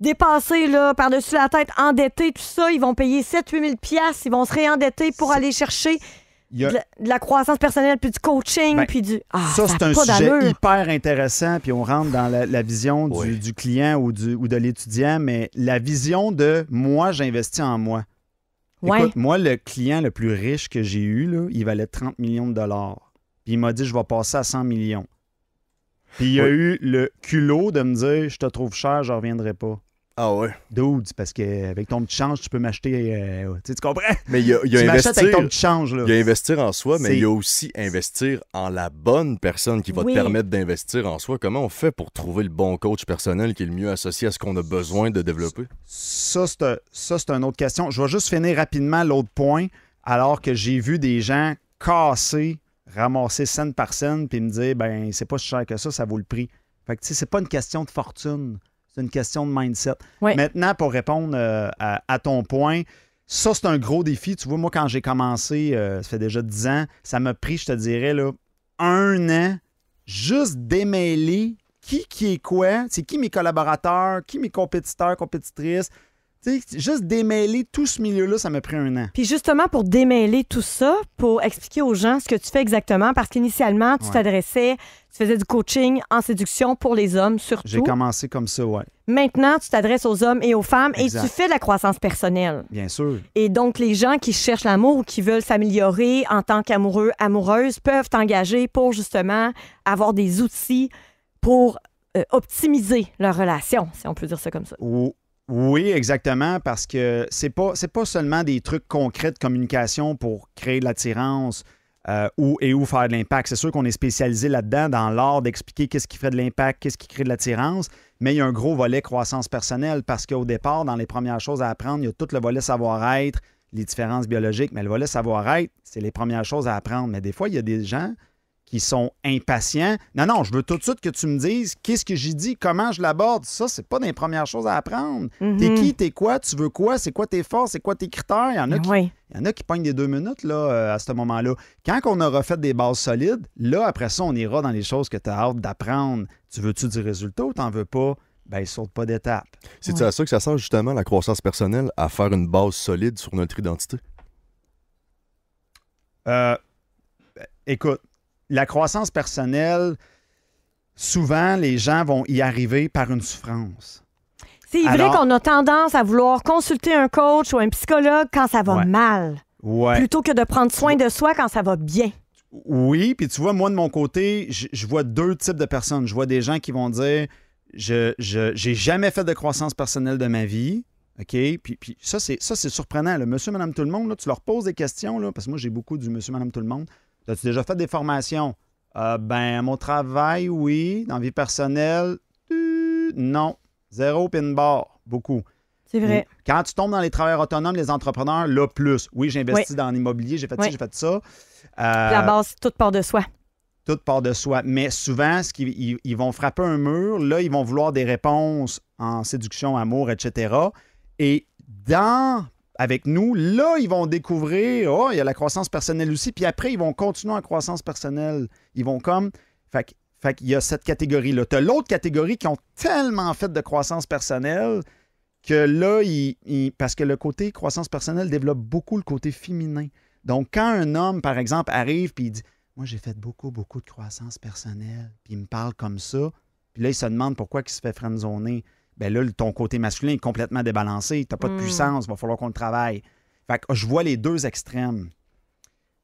dépassés par-dessus la tête, endettés, tout ça. Ils vont payer 7-8 000 ils vont se réendetter pour aller chercher de, la, croissance personnelle, puis du coaching, ben, puis du. Ah, ça, c'est un sujet hyper intéressant, puis on rentre dans la, vision du, client ou, du, ou de l'étudiant, mais la vision de moi, j'investis en moi. Écoute, moi, le client le plus riche que j'ai eu, il valait 30 millions de dollars. Puis il m'a dit, je vais passer à 100 millions. Puis il y a eu le culot de me dire, je te trouve cher, je reviendrai pas. Ah ouais. Dude, parce qu'avec ton petit change, tu peux m'acheter. Euh, tu comprends? Mais il y a, investir. ton change. Il y a investir en soi, mais il y a aussi investir en la bonne personne qui va te permettre d'investir en soi. Comment on fait pour trouver le bon coach personnel qui est le mieux associé à ce qu'on a besoin de développer? Ça, c'est une autre question. Je vais juste finir rapidement l'autre point, alors que j'ai vu des gens casser, ramasser scène par scène, puis me dire, ben, c'est pas si cher que ça, ça vaut le prix. Fait que, tu sais, c'est pas une question de fortune. C'est une question de mindset. Maintenant, pour répondre euh, à, ton point, ça, c'est un gros défi. Tu vois, moi, quand j'ai commencé, euh, ça fait déjà 10 ans, ça m'a pris, je te dirais, là, un an juste démêler qui qui est quoi, c'est qui mes collaborateurs, qui mes compétiteurs, compétitrices, juste démêler tout ce milieu-là, ça m'a pris un an. Puis justement, pour démêler tout ça, pour expliquer aux gens ce que tu fais exactement, parce qu'initialement, tu t'adressais, tu faisais du coaching en séduction pour les hommes surtout. J'ai commencé comme ça, ouais. Maintenant, tu t'adresses aux hommes et aux femmes et tu fais de la croissance personnelle. Bien sûr. Et donc, les gens qui cherchent l'amour ou qui veulent s'améliorer en tant qu'amoureux, amoureuses, peuvent t'engager pour justement avoir des outils pour euh, optimiser leur relation, si on peut dire ça comme ça. Oui, exactement, parce que c'est pas pas seulement des trucs concrets de communication pour créer de l'attirance euh, et ou faire de l'impact. C'est sûr qu'on est spécialisé là-dedans dans l'art d'expliquer qu'est-ce qui fait de l'impact, qu'est-ce qui crée de l'attirance, mais il y a un gros volet croissance personnelle parce qu'au départ, dans les premières choses à apprendre, il y a tout le volet savoir-être, les différences biologiques, mais le volet savoir-être, c'est les premières choses à apprendre. Mais des fois, il y a des gens qui sont impatients. Non, non, je veux tout de suite que tu me dises qu'est-ce que j'y dis, comment je l'aborde. Ça, c'est pas des premières choses à apprendre. Mhm. T'es qui, t'es quoi, tu veux quoi, c'est quoi tes forces, c'est quoi tes critères. Il y en a ben qui, y en a qui pognent des deux minutes là, euh, à ce moment-là. Quand on aura fait des bases solides, là, après ça, on ira dans les choses que tu as hâte d'apprendre. Tu veux-tu du résultat ou t'en veux pas? Ben, ils sautent pas d'étape. C'est à ça que ça sert justement la croissance personnelle à faire une base solide sur notre identité? Euh, ben, écoute, la croissance personnelle, souvent, les gens vont y arriver par une souffrance. C'est vrai qu'on a tendance à vouloir consulter un coach ou un psychologue quand ça va mal, plutôt que de prendre soin de soi quand ça va bien. Oui, puis tu vois, moi, de mon côté, je, vois deux types de personnes. Je vois des gens qui vont dire Je j'ai jamais fait de croissance personnelle de ma vie. OK? Puis, puis ça, c'est surprenant. Le « Monsieur, madame, tout le monde, tu leur poses des questions, là, parce que moi, j'ai beaucoup du monsieur, madame, tout le monde. As-tu déjà fait des formations? Euh, ben, mon travail, oui. Dans vie personnelle, non. Zéro pin bar, beaucoup. C'est vrai. Quand tu tombes dans les travailleurs autonomes, les entrepreneurs, là, plus. Oui, j'ai investi dans l'immobilier, j'ai fait ça, j'ai fait ça. Euh, la base, tout part de soi. Tout part de soi. Mais souvent, ce ils vont frapper un mur, là, ils vont vouloir des réponses en séduction, amour, etc. Et dans avec nous. Là, ils vont découvrir, oh, il y a la croissance personnelle aussi. Puis après, ils vont continuer en croissance personnelle. Ils vont comme. Fait, fait qu'il y a cette catégorie-là. Tu l'autre catégorie qui ont tellement fait de croissance personnelle que là, ils, parce que le côté croissance personnelle développe beaucoup le côté féminin. Donc, quand un homme, par exemple, arrive puis il dit Moi, j'ai fait beaucoup, beaucoup de croissance personnelle, puis il me parle comme ça, puis là, il se demande pourquoi il se fait friendzoner ben là, ton côté masculin est complètement débalancé. Tu n'as pas de hmm. puissance, il va falloir qu'on le travaille. Fait que je vois les deux extrêmes.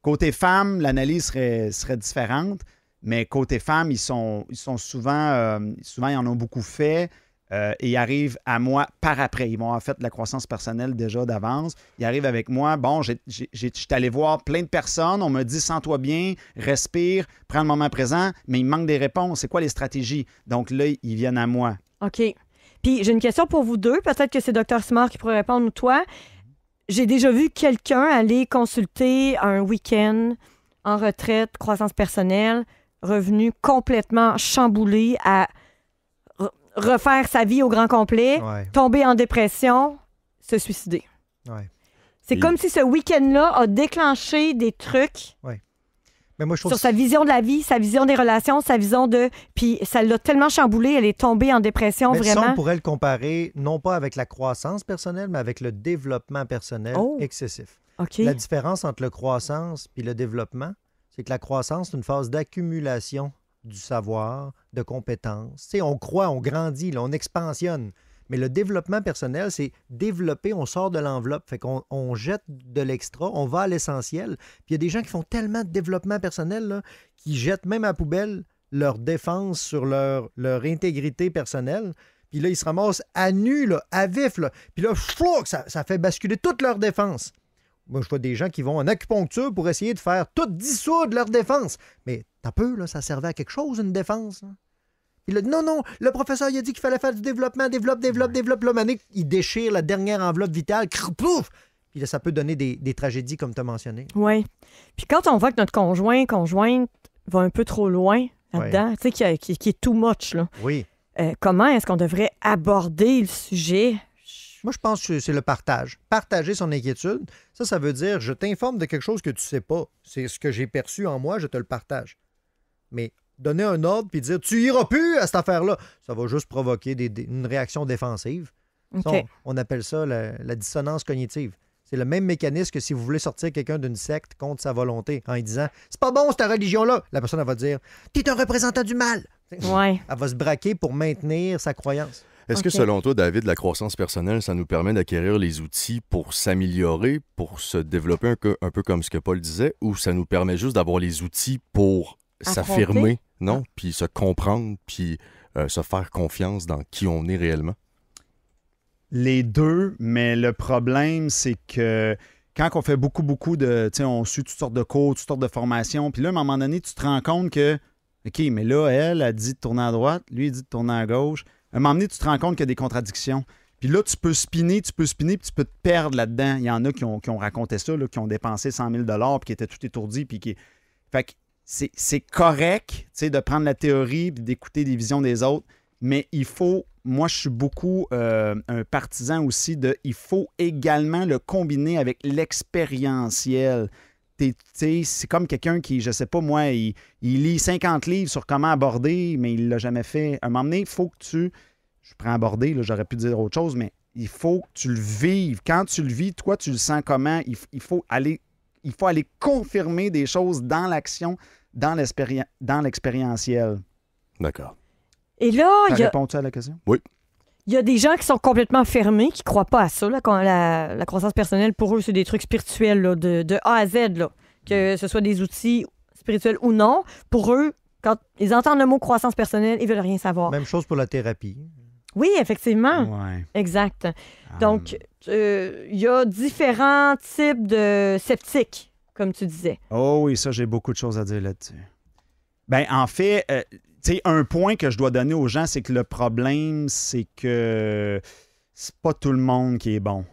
Côté femme, l'analyse serait, différente, mais côté femme, ils sont, ils sont souvent, euh, souvent, ils en ont beaucoup fait. Euh, et ils arrivent à moi par après. Ils vont en fait de la croissance personnelle déjà d'avance. Ils arrivent avec moi. Bon, je suis allé voir plein de personnes. On me dit sens-toi bien, respire, prends le moment présent, mais il manque des réponses. C'est quoi les stratégies? Donc là, ils viennent à moi. OK. Puis j'ai une question pour vous deux. Peut-être que c'est Dr. Simard qui pourrait répondre ou toi. J'ai déjà vu quelqu'un aller consulter un week-end en retraite, croissance personnelle, revenu complètement chamboulé à refaire sa vie au grand complet, tomber en dépression, se suicider. C'est comme si ce week-end-là a déclenché des trucs. Ouais sur sa vision de la vie, sa vision des relations, sa vision de. Puis ça l'a tellement chamboulée, elle est tombée en dépression vraiment. Ça, on pourrait le comparer non pas avec la croissance personnelle, mais avec le développement personnel oh. excessif. La différence entre la croissance et le développement, c'est que la croissance, c'est une phase d'accumulation du savoir, de compétences. T'sais, on croit, on grandit, on expansionne. Mais le développement personnel, c'est développer, on sort de l'enveloppe, fait qu'on on jette de l'extra, on va à l'essentiel. Puis il y a des gens qui font tellement de développement personnel là, qui jettent même à poubelle leur défense sur leur, leur intégrité personnelle. Puis là, ils se ramassent à nu, là, à vif. Puis là, ça, fait basculer toute leur défense. Moi, je vois des gens qui vont en acupuncture pour essayer de faire tout dissoudre leur défense. Mais t'as peu, là, ça servait à quelque chose, une défense. Il a dit non, non, le professeur il a dit qu'il fallait faire du développement, développe, développe, développe. Là, il déchire la dernière enveloppe vitale, pouf! Puis ça peut donner des, tragédies, comme tu as mentionné. Oui. Puis quand on voit que notre conjoint, conjointe va un peu trop loin là-dedans, tu sais, qui, qui, est too much, là. Oui. Euh, comment est-ce qu'on devrait aborder le sujet? Moi, je pense que c'est le partage. Partager son inquiétude, ça, ça veut dire je t'informe de quelque chose que tu sais pas. C'est ce que j'ai perçu en moi, je te le partage. Mais donner un ordre puis dire tu iras plus à cette affaire-là, ça va juste provoquer une réaction défensive. On, appelle ça la, dissonance cognitive. C'est le même mécanisme que si vous voulez sortir quelqu'un d'une secte contre sa volonté en disant c'est pas bon cette religion-là. La personne elle va dire tu es un représentant du mal. Ouais. Elle va se braquer pour maintenir sa croyance. Est-ce que selon toi, David, la croissance personnelle, ça nous permet d'acquérir les outils pour s'améliorer, pour se développer un peu, comme ce que Paul disait, ou ça nous permet juste d'avoir les outils pour s'affirmer? Non, puis se comprendre, puis euh, se faire confiance dans qui on est réellement. Les deux, mais le problème, c'est que quand on fait beaucoup, beaucoup de. Tu sais, on suit toutes sortes de cours, toutes sortes de formations, puis là, à un moment donné, tu te rends compte que. OK, mais là, elle a dit de tourner à droite, lui, il dit de tourner à gauche. À un moment donné, tu te rends compte qu'il y a des contradictions. Puis là, tu peux spinner, tu peux spinner, puis tu peux te perdre là-dedans. Il y en a qui ont, raconté ça, qui ont dépensé 100 000 puis qui étaient tout étourdis, puis qui. Fait que c'est correct de prendre la théorie et d'écouter des visions des autres, mais il faut, moi je suis beaucoup euh, un partisan aussi de, il faut également le combiner avec l'expérientiel. C'est comme quelqu'un qui, je sais pas moi, il, lit 50 livres sur comment aborder, mais il l'a jamais fait. À un moment donné, il faut que tu, je prends aborder, j'aurais pu dire autre chose, mais il faut que tu le vives. Quand tu le vis, toi, tu le sens comment. il faut aller il faut aller confirmer des choses dans l'action, dans l'expérientiel. D'accord. Et là, il y a... réponds-tu à la question? Oui. Il y a des gens qui sont complètement fermés, qui croient pas à ça. Là, quand la, croissance personnelle, pour eux, c'est des trucs spirituels, de, A à Z, que mm. ce soit des outils spirituels ou non. Pour eux, quand ils entendent le mot croissance personnelle, ils veulent rien savoir. Même chose pour la thérapie. Oui, effectivement. Exact. Ah. Donc, euh, il y a différents types de sceptiques, comme tu disais. Oh oui, ça, j'ai beaucoup de choses à dire là-dessus. Ben, en fait, euh, tu sais, un point que je dois donner aux gens, c'est que le problème, c'est que c'est pas tout le monde qui est bon.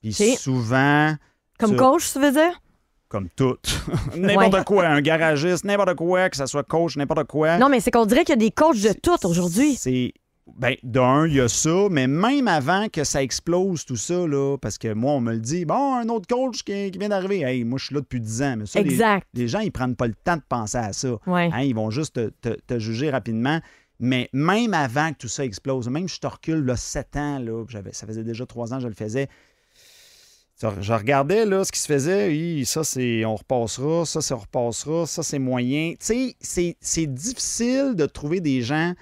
Puis souvent. Comme coach, tu veux dire? Comme tout. n'importe quoi, un garagiste, n'importe quoi, que ce soit coach, n'importe quoi. Non, mais c'est qu'on dirait qu'il y a des coachs de tout aujourd'hui. C'est ben, d'un, il y a ça, mais même avant que ça explose tout ça, parce que moi, on me le dit, bon, un autre coach qui, vient d'arriver, hey, moi, je suis là depuis dix ans, mais ça, exact. Les, gens, ils prennent pas le temps de penser à ça. Hein, ils vont juste te, juger rapidement. Mais même avant que tout ça explose, même je te recule, là, 7 ans, là, ça faisait déjà trois ans que je le faisais, je regardais là, ce qui se faisait. oui ça, c'est on repassera. Ça, c'est on repassera. Ça, c'est moyen. Tu sais, c'est difficile de trouver des gens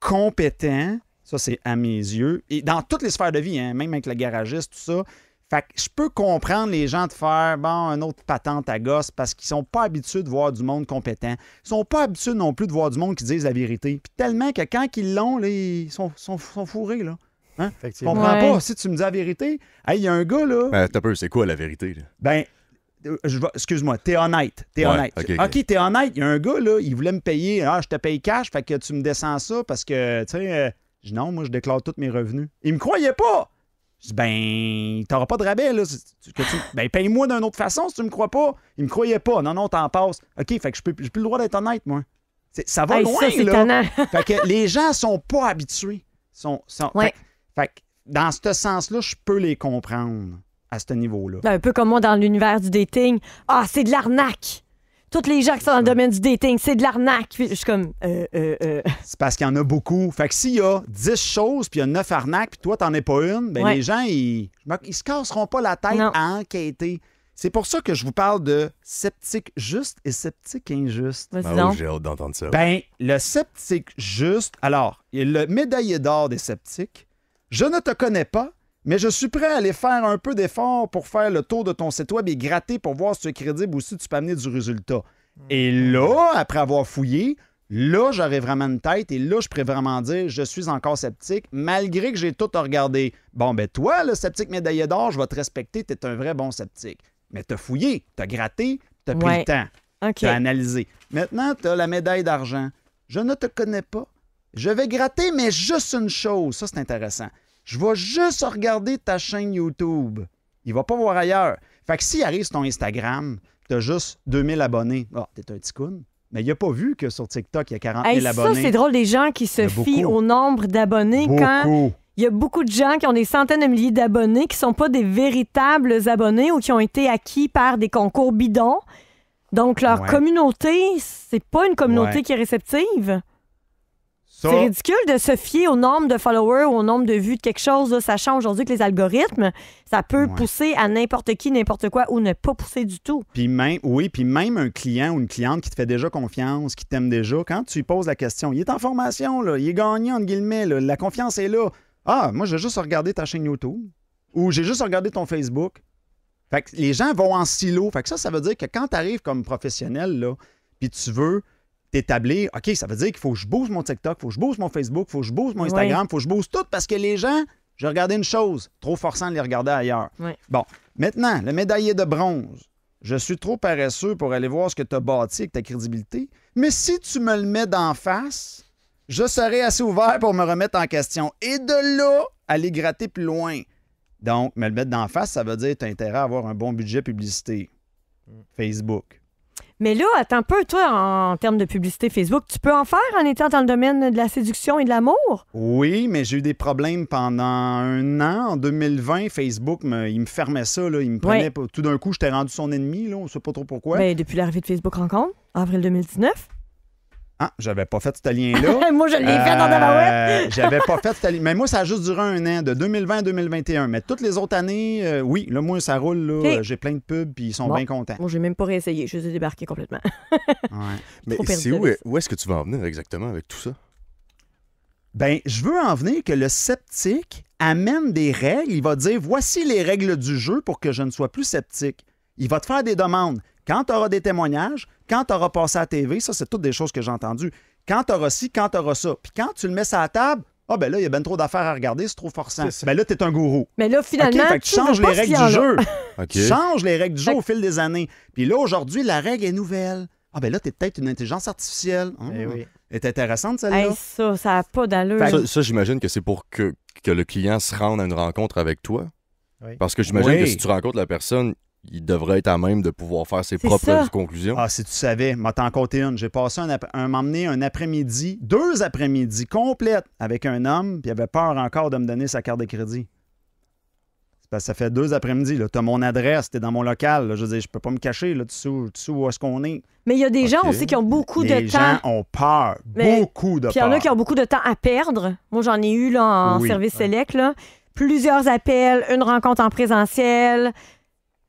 compétent, ça c'est à mes yeux, et dans toutes les sphères de vie, hein, même avec le garagiste, tout ça. Fait que je peux comprendre les gens de faire, bon, un autre patente à gosse parce qu'ils sont pas habitués de voir du monde compétent. Ils sont pas habitués non plus de voir du monde qui dise la vérité. Puis tellement que quand ils l'ont, ils sont, fourrés, là. Hein? comprends pas. Si tu me dis la vérité, il y a un gars, là. Ben, c'est quoi la vérité? Ben, euh, excuse-moi, t'es honnête. T'es honnête. OK, t'es honnête. Il y a un gars, là, il voulait me payer. Ah, je te paye cash, fait que tu me descends ça parce que, tu sais, euh, non, moi, je déclare tous mes revenus. Il me croyait pas. Je dis, ben, t'auras pas de rabais, là. Ben, paye-moi d'une autre façon si tu me crois pas. Il me croyait pas. Non, non, t'en passes. OK, fait que je j'ai plus le droit d'être honnête, moi. Ça va loin, là. fait que les gens sont pas habitués. dans ce sens-là, je peux les comprendre à ce niveau-là. Ben, un peu comme moi dans l'univers du dating. Ah, c'est de l'arnaque! Toutes les gens qui sont dans le domaine du dating, c'est de l'arnaque. je suis comme. Euh, euh, euh. C'est parce qu'il y en a beaucoup. Fait que s'il y a 10 choses, puis il y a 9 arnaques, puis toi, t'en es pas une, ben les gens, ils, ils se casseront pas la tête à enquêter. C'est pour ça que je vous parle de sceptique juste et sceptique injuste. Ben j'ai hâte d'entendre ça. Ben, le sceptique juste, alors, il y a le médaillé d'or des sceptiques. Je ne te connais pas, mais je suis prêt à aller faire un peu d'effort pour faire le tour de ton site web et gratter pour voir si tu es crédible ou si tu peux amener du résultat. Et hmm. là, après avoir fouillé, là, j'aurais vraiment une tête et là, je pourrais vraiment dire je suis encore sceptique, malgré que j'ai tout regardé. Bon, ben toi, le sceptique médaillé d'or, je vais te respecter, tu es un vrai bon sceptique. Mais as fouillé, as gratté, as pris le temps, Tu as analysé. Maintenant, as la médaille d'argent. Je ne te connais pas. Je vais gratter, mais juste une chose. Ça, c'est intéressant je vais juste regarder ta chaîne YouTube. Il va pas voir ailleurs. Fait que s'il arrive sur ton Instagram, tu as juste 2000 abonnés, oh, t'es un petit coon. Mais il n'a pas vu que sur TikTok, il y a 40 000 abonnés. Ça, c'est drôle, les gens qui se fient au nombre d'abonnés quand il y a beaucoup de gens qui ont des centaines de milliers d'abonnés qui ne sont pas des véritables abonnés ou qui ont été acquis par des concours bidons. Donc, leur communauté, c'est pas une communauté qui est réceptive. C'est ridicule de se fier au nombre de followers, au nombre de vues de quelque chose, Ça change aujourd'hui que les algorithmes, ça peut pousser à n'importe qui, n'importe quoi ou ne pas pousser du tout. Puis même, oui, puis même un client ou une cliente qui te fait déjà confiance, qui t'aime déjà, quand tu lui poses la question, il est en formation, là, il est gagnant, entre guillemets, la confiance est là. Ah, moi, j'ai juste regardé ta chaîne YouTube ou j'ai juste regardé ton Facebook. les gens vont en silo. Fait ça, ça veut dire que quand tu arrives comme professionnel, là, puis tu veux d'établir, OK, ça veut dire qu'il faut que je booste mon TikTok, il faut que je booste mon Facebook, il faut que je booste mon Instagram, il faut que je booste tout parce que les gens, je regardais une chose, trop forçant de les regarder ailleurs. Bon, maintenant, le médaillé de bronze. Je suis trop paresseux pour aller voir ce que tu as bâti avec ta crédibilité, mais si tu me le mets d'en face, je serai assez ouvert pour me remettre en question. Et de là, aller gratter plus loin. Donc, me le mettre d'en face, ça veut dire que tu as intérêt à avoir un bon budget publicité. Mm. Facebook. Mais là, attends un peu, toi, en termes de publicité Facebook, tu peux en faire en étant dans le domaine de la séduction et de l'amour? Oui, mais j'ai eu des problèmes pendant un an. En 2020, Facebook, me, il me fermait ça. Là. Il me prenait. Tout d'un coup, j'étais rendu son ennemi. Là. On ne sait pas trop pourquoi. Ben, depuis l'arrivée de Facebook Rencontre, avril 2019. Ah, j'avais pas fait ce lien-là. moi, je l'ai fait dans Dabaouette. Euh, j'avais pas fait ce lien. Mais moi, ça a juste duré un an, de 2020 à 2021. Mais toutes les autres années, euh, oui, là, moi, ça roule. là. J'ai plein de pubs, puis ils sont bien contents. Moi, j'ai même pas réessayé. Je suis débarqué complètement. Mais c'est où, où est-ce que tu vas en venir exactement avec tout ça? Ben, je veux en venir que le sceptique amène des règles. Il va dire voici les règles du jeu pour que je ne sois plus sceptique. Il va te faire des demandes. Quand tu auras des témoignages, quand tu auras passé à la TV, ça, c'est toutes des choses que j'ai entendues. Quand tu auras ci, quand tu auras ça. Puis quand tu le mets sur la table, ah, ben là, il y a bien trop d'affaires à regarder, c'est trop forçant. Ben là, es un gourou. Mais là, finalement, tu, changes les règles du jeu. Tu changes les règles du jeu au fil des années. Puis là, aujourd'hui, la règle est nouvelle. Ah, ben là, es peut-être une intelligence artificielle. Ah, est eh intéressant Est intéressante, celle-là. ça, ça n'a pas d'allure. Ça, j'imagine que c'est pour que, que, le client se rende à une rencontre avec toi. Oui. Parce que j'imagine que si tu rencontres la personne, il devrait être à même de pouvoir faire ses propres conclusions. Ah, si tu savais, m'a t'en compté une. J'ai passé un, un m'emmener un après-midi, deux après-midi complètes avec un homme, puis il avait peur encore de me donner sa carte de crédit. ça fait deux après-midi. Tu as mon adresse, tu es dans mon local. je veux dire, je peux pas me cacher là, dessous, dessous où est-ce qu'on est. Mais il y a des gens aussi qui ont beaucoup de temps. Les gens ont peur. beaucoup de peur. Il y en a qui ont beaucoup de temps à perdre. Moi, j'en ai eu là, en service select. Là. Plusieurs appels, une rencontre en présentiel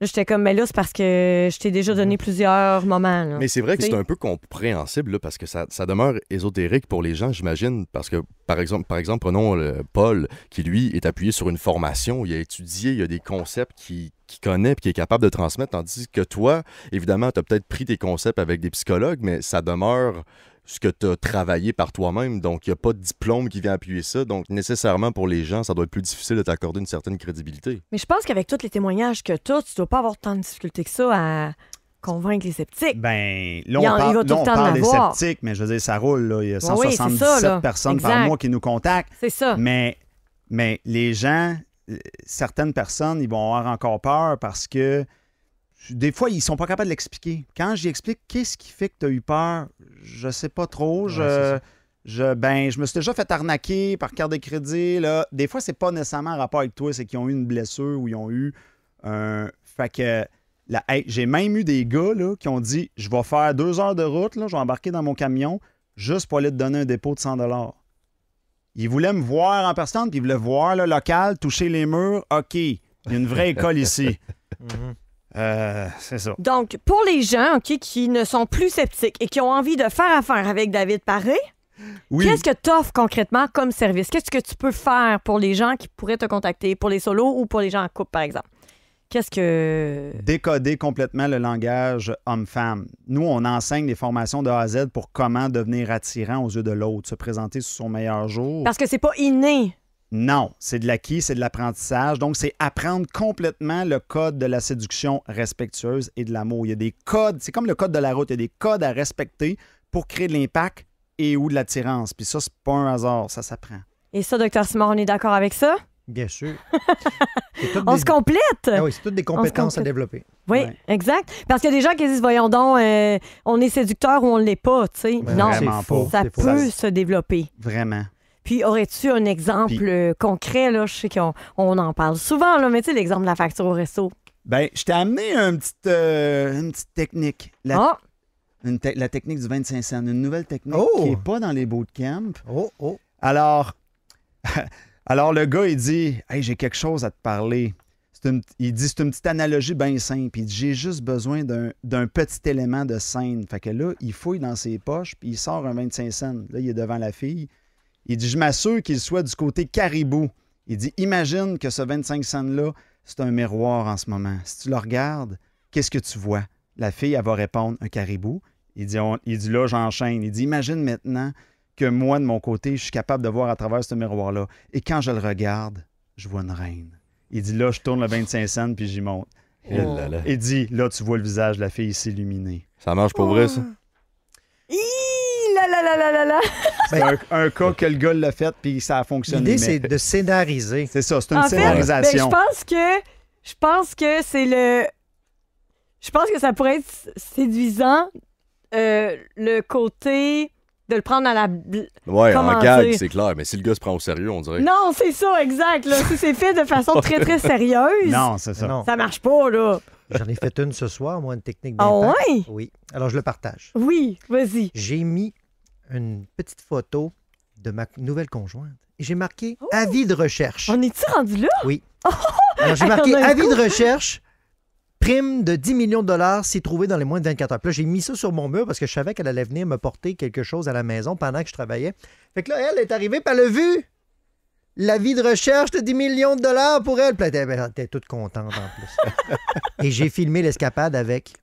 j'étais comme, mais là, c'est parce que je t'ai déjà donné mhm. plusieurs moments. Mais c'est vrai que c'est un peu compréhensible là, parce que ça, demeure ésotérique pour les gens, j'imagine. Parce que, par exemple, par exemple prenons euh, Paul, qui lui est appuyé sur une formation, il a étudié, il a des concepts qui, connaît et qui est capable de transmettre, tandis que toi, évidemment, tu as peut-être pris tes concepts avec des psychologues, mais ça demeure ce que tu as travaillé par toi-même. Donc, il n'y a pas de diplôme qui vient appuyer ça. Donc, nécessairement, pour les gens, ça doit être plus difficile de t'accorder une certaine crédibilité. Mais je pense qu'avec tous les témoignages que tu as, tu dois pas avoir tant de difficultés que ça à convaincre les sceptiques. Ben, là, on parle, des sceptiques, mais je veux dire, ça roule. Il y a 177 personnes par mois qui nous contactent. C'est ça. Mais, mais les gens, euh, certaines personnes, ils vont avoir encore peur parce que des fois, ils sont pas capables de l'expliquer. Quand j'explique qu'est-ce qui fait que tu as eu peur, je sais pas trop. Je, je, ben, je me suis déjà fait arnaquer par carte de crédit. Là. Des fois, c'est pas nécessairement en rapport avec toi, c'est qu'ils ont eu une blessure ou ils ont eu un. fait que. j'ai même eu des gars là, qui ont dit Je vais faire deux heures de route, là, je vais embarquer dans mon camion juste pour aller te donner un dépôt de 100 Ils voulaient me voir en personne, puis ils voulaient voir le local, toucher les murs. OK, il y a une vraie école ici. Mhm. Euh, c'est ça. Donc, pour les gens qui ne sont plus sceptiques et qui ont envie de faire affaire avec David Paré, qu'est-ce que tu offres concrètement comme service? Qu'est-ce que tu peux faire pour les gens qui pourraient te contacter, pour les solos ou pour les gens en couple, par exemple? Qu'est-ce que. Décoder complètement le langage homme-femme. Nous, on enseigne des formations de A à Z pour comment devenir attirant aux yeux de l'autre, se présenter sous son meilleur jour. Parce que c'est pas inné non, c'est de l'acquis, c'est de l'apprentissage. Donc, c'est apprendre complètement le code de la séduction respectueuse et de l'amour. Il y a des codes, c'est comme le code de la route, il y a des codes à respecter pour créer de l'impact et ou de l'attirance. Puis ça, c'est pas un hasard, ça s'apprend. Et ça, docteur Simon, on est d'accord avec ça? Bien sûr. on se complète. Ah oui, c'est toutes des compétences à développer. Oui, exact. Parce qu'il y a des gens qui disent, voyons donc, euh, on est séducteur ou on ne l'est pas, tu sais. Ben non, ça peut se développer. Vraiment. Puis aurais-tu un exemple euh, concret? Là? Je sais qu'on en parle souvent, là, mais tu sais, l'exemple de la facture au resto. Ben, je t'ai amené euh, une petite technique. La, ah! une la technique du 25 cents, une nouvelle technique oh! qui n'est pas dans les bootcamps. Oh, oh. Alors, alors, le gars, il dit Hey, j'ai quelque chose à te parler. il dit c'est une petite analogie bien simple. Il dit j'ai juste besoin d'un petit élément de scène. Fait que là, il fouille dans ses poches, puis il sort un 25 cents. Là, il est devant la fille. Il dit Je m'assure qu'il soit du côté caribou. Il dit Imagine que ce 25 cents-là, c'est un miroir en ce moment. Si tu le regardes, qu'est-ce que tu vois La fille, elle va répondre Un caribou. Il dit, il dit Là, j'enchaîne. Il dit Imagine maintenant que moi, de mon côté, je suis capable de voir à travers ce miroir-là. Et quand je le regarde, je vois une reine. Il dit Là, je tourne le 25 cents puis j'y monte. Oh. Oh. Il dit Là, tu vois le visage de la fille s'illuminer. Ça marche pour vrai, ça oh. C'est ben, un, cas que le gars l'a fait, puis ça a fonctionné. L'idée, c'est de scénariser. C'est ça, c'est une scénarisation. Ben, je pense que je pense que c'est le. Je pense que ça pourrait être séduisant euh, le côté de le prendre à la. Ouais, en gag, c'est clair. Mais si le gars se prend au sérieux, on dirait. Non, c'est ça, exact. si c'est fait de façon très, très sérieuse. Non, c'est ça. Ça marche pas, là. J'en ai fait une ce soir, moi, une technique ah de. Oui. Alors, je le partage. Oui, vas-y. J'ai mis une petite photo de ma nouvelle conjointe. Et j'ai marqué oh! avis de recherche. On est-tu rendu là? Oui. Oh! j'ai marqué avis de recherche, prime de 10 millions de dollars si trouvé dans les moins de 24 heures. là, j'ai mis ça sur mon mur parce que je savais qu'elle allait venir me porter quelque chose à la maison pendant que je travaillais. Fait que là, elle est arrivée, elle le vu l'avis de recherche de 10 millions de dollars pour elle. elle était toute contente en plus. Et j'ai filmé l'escapade avec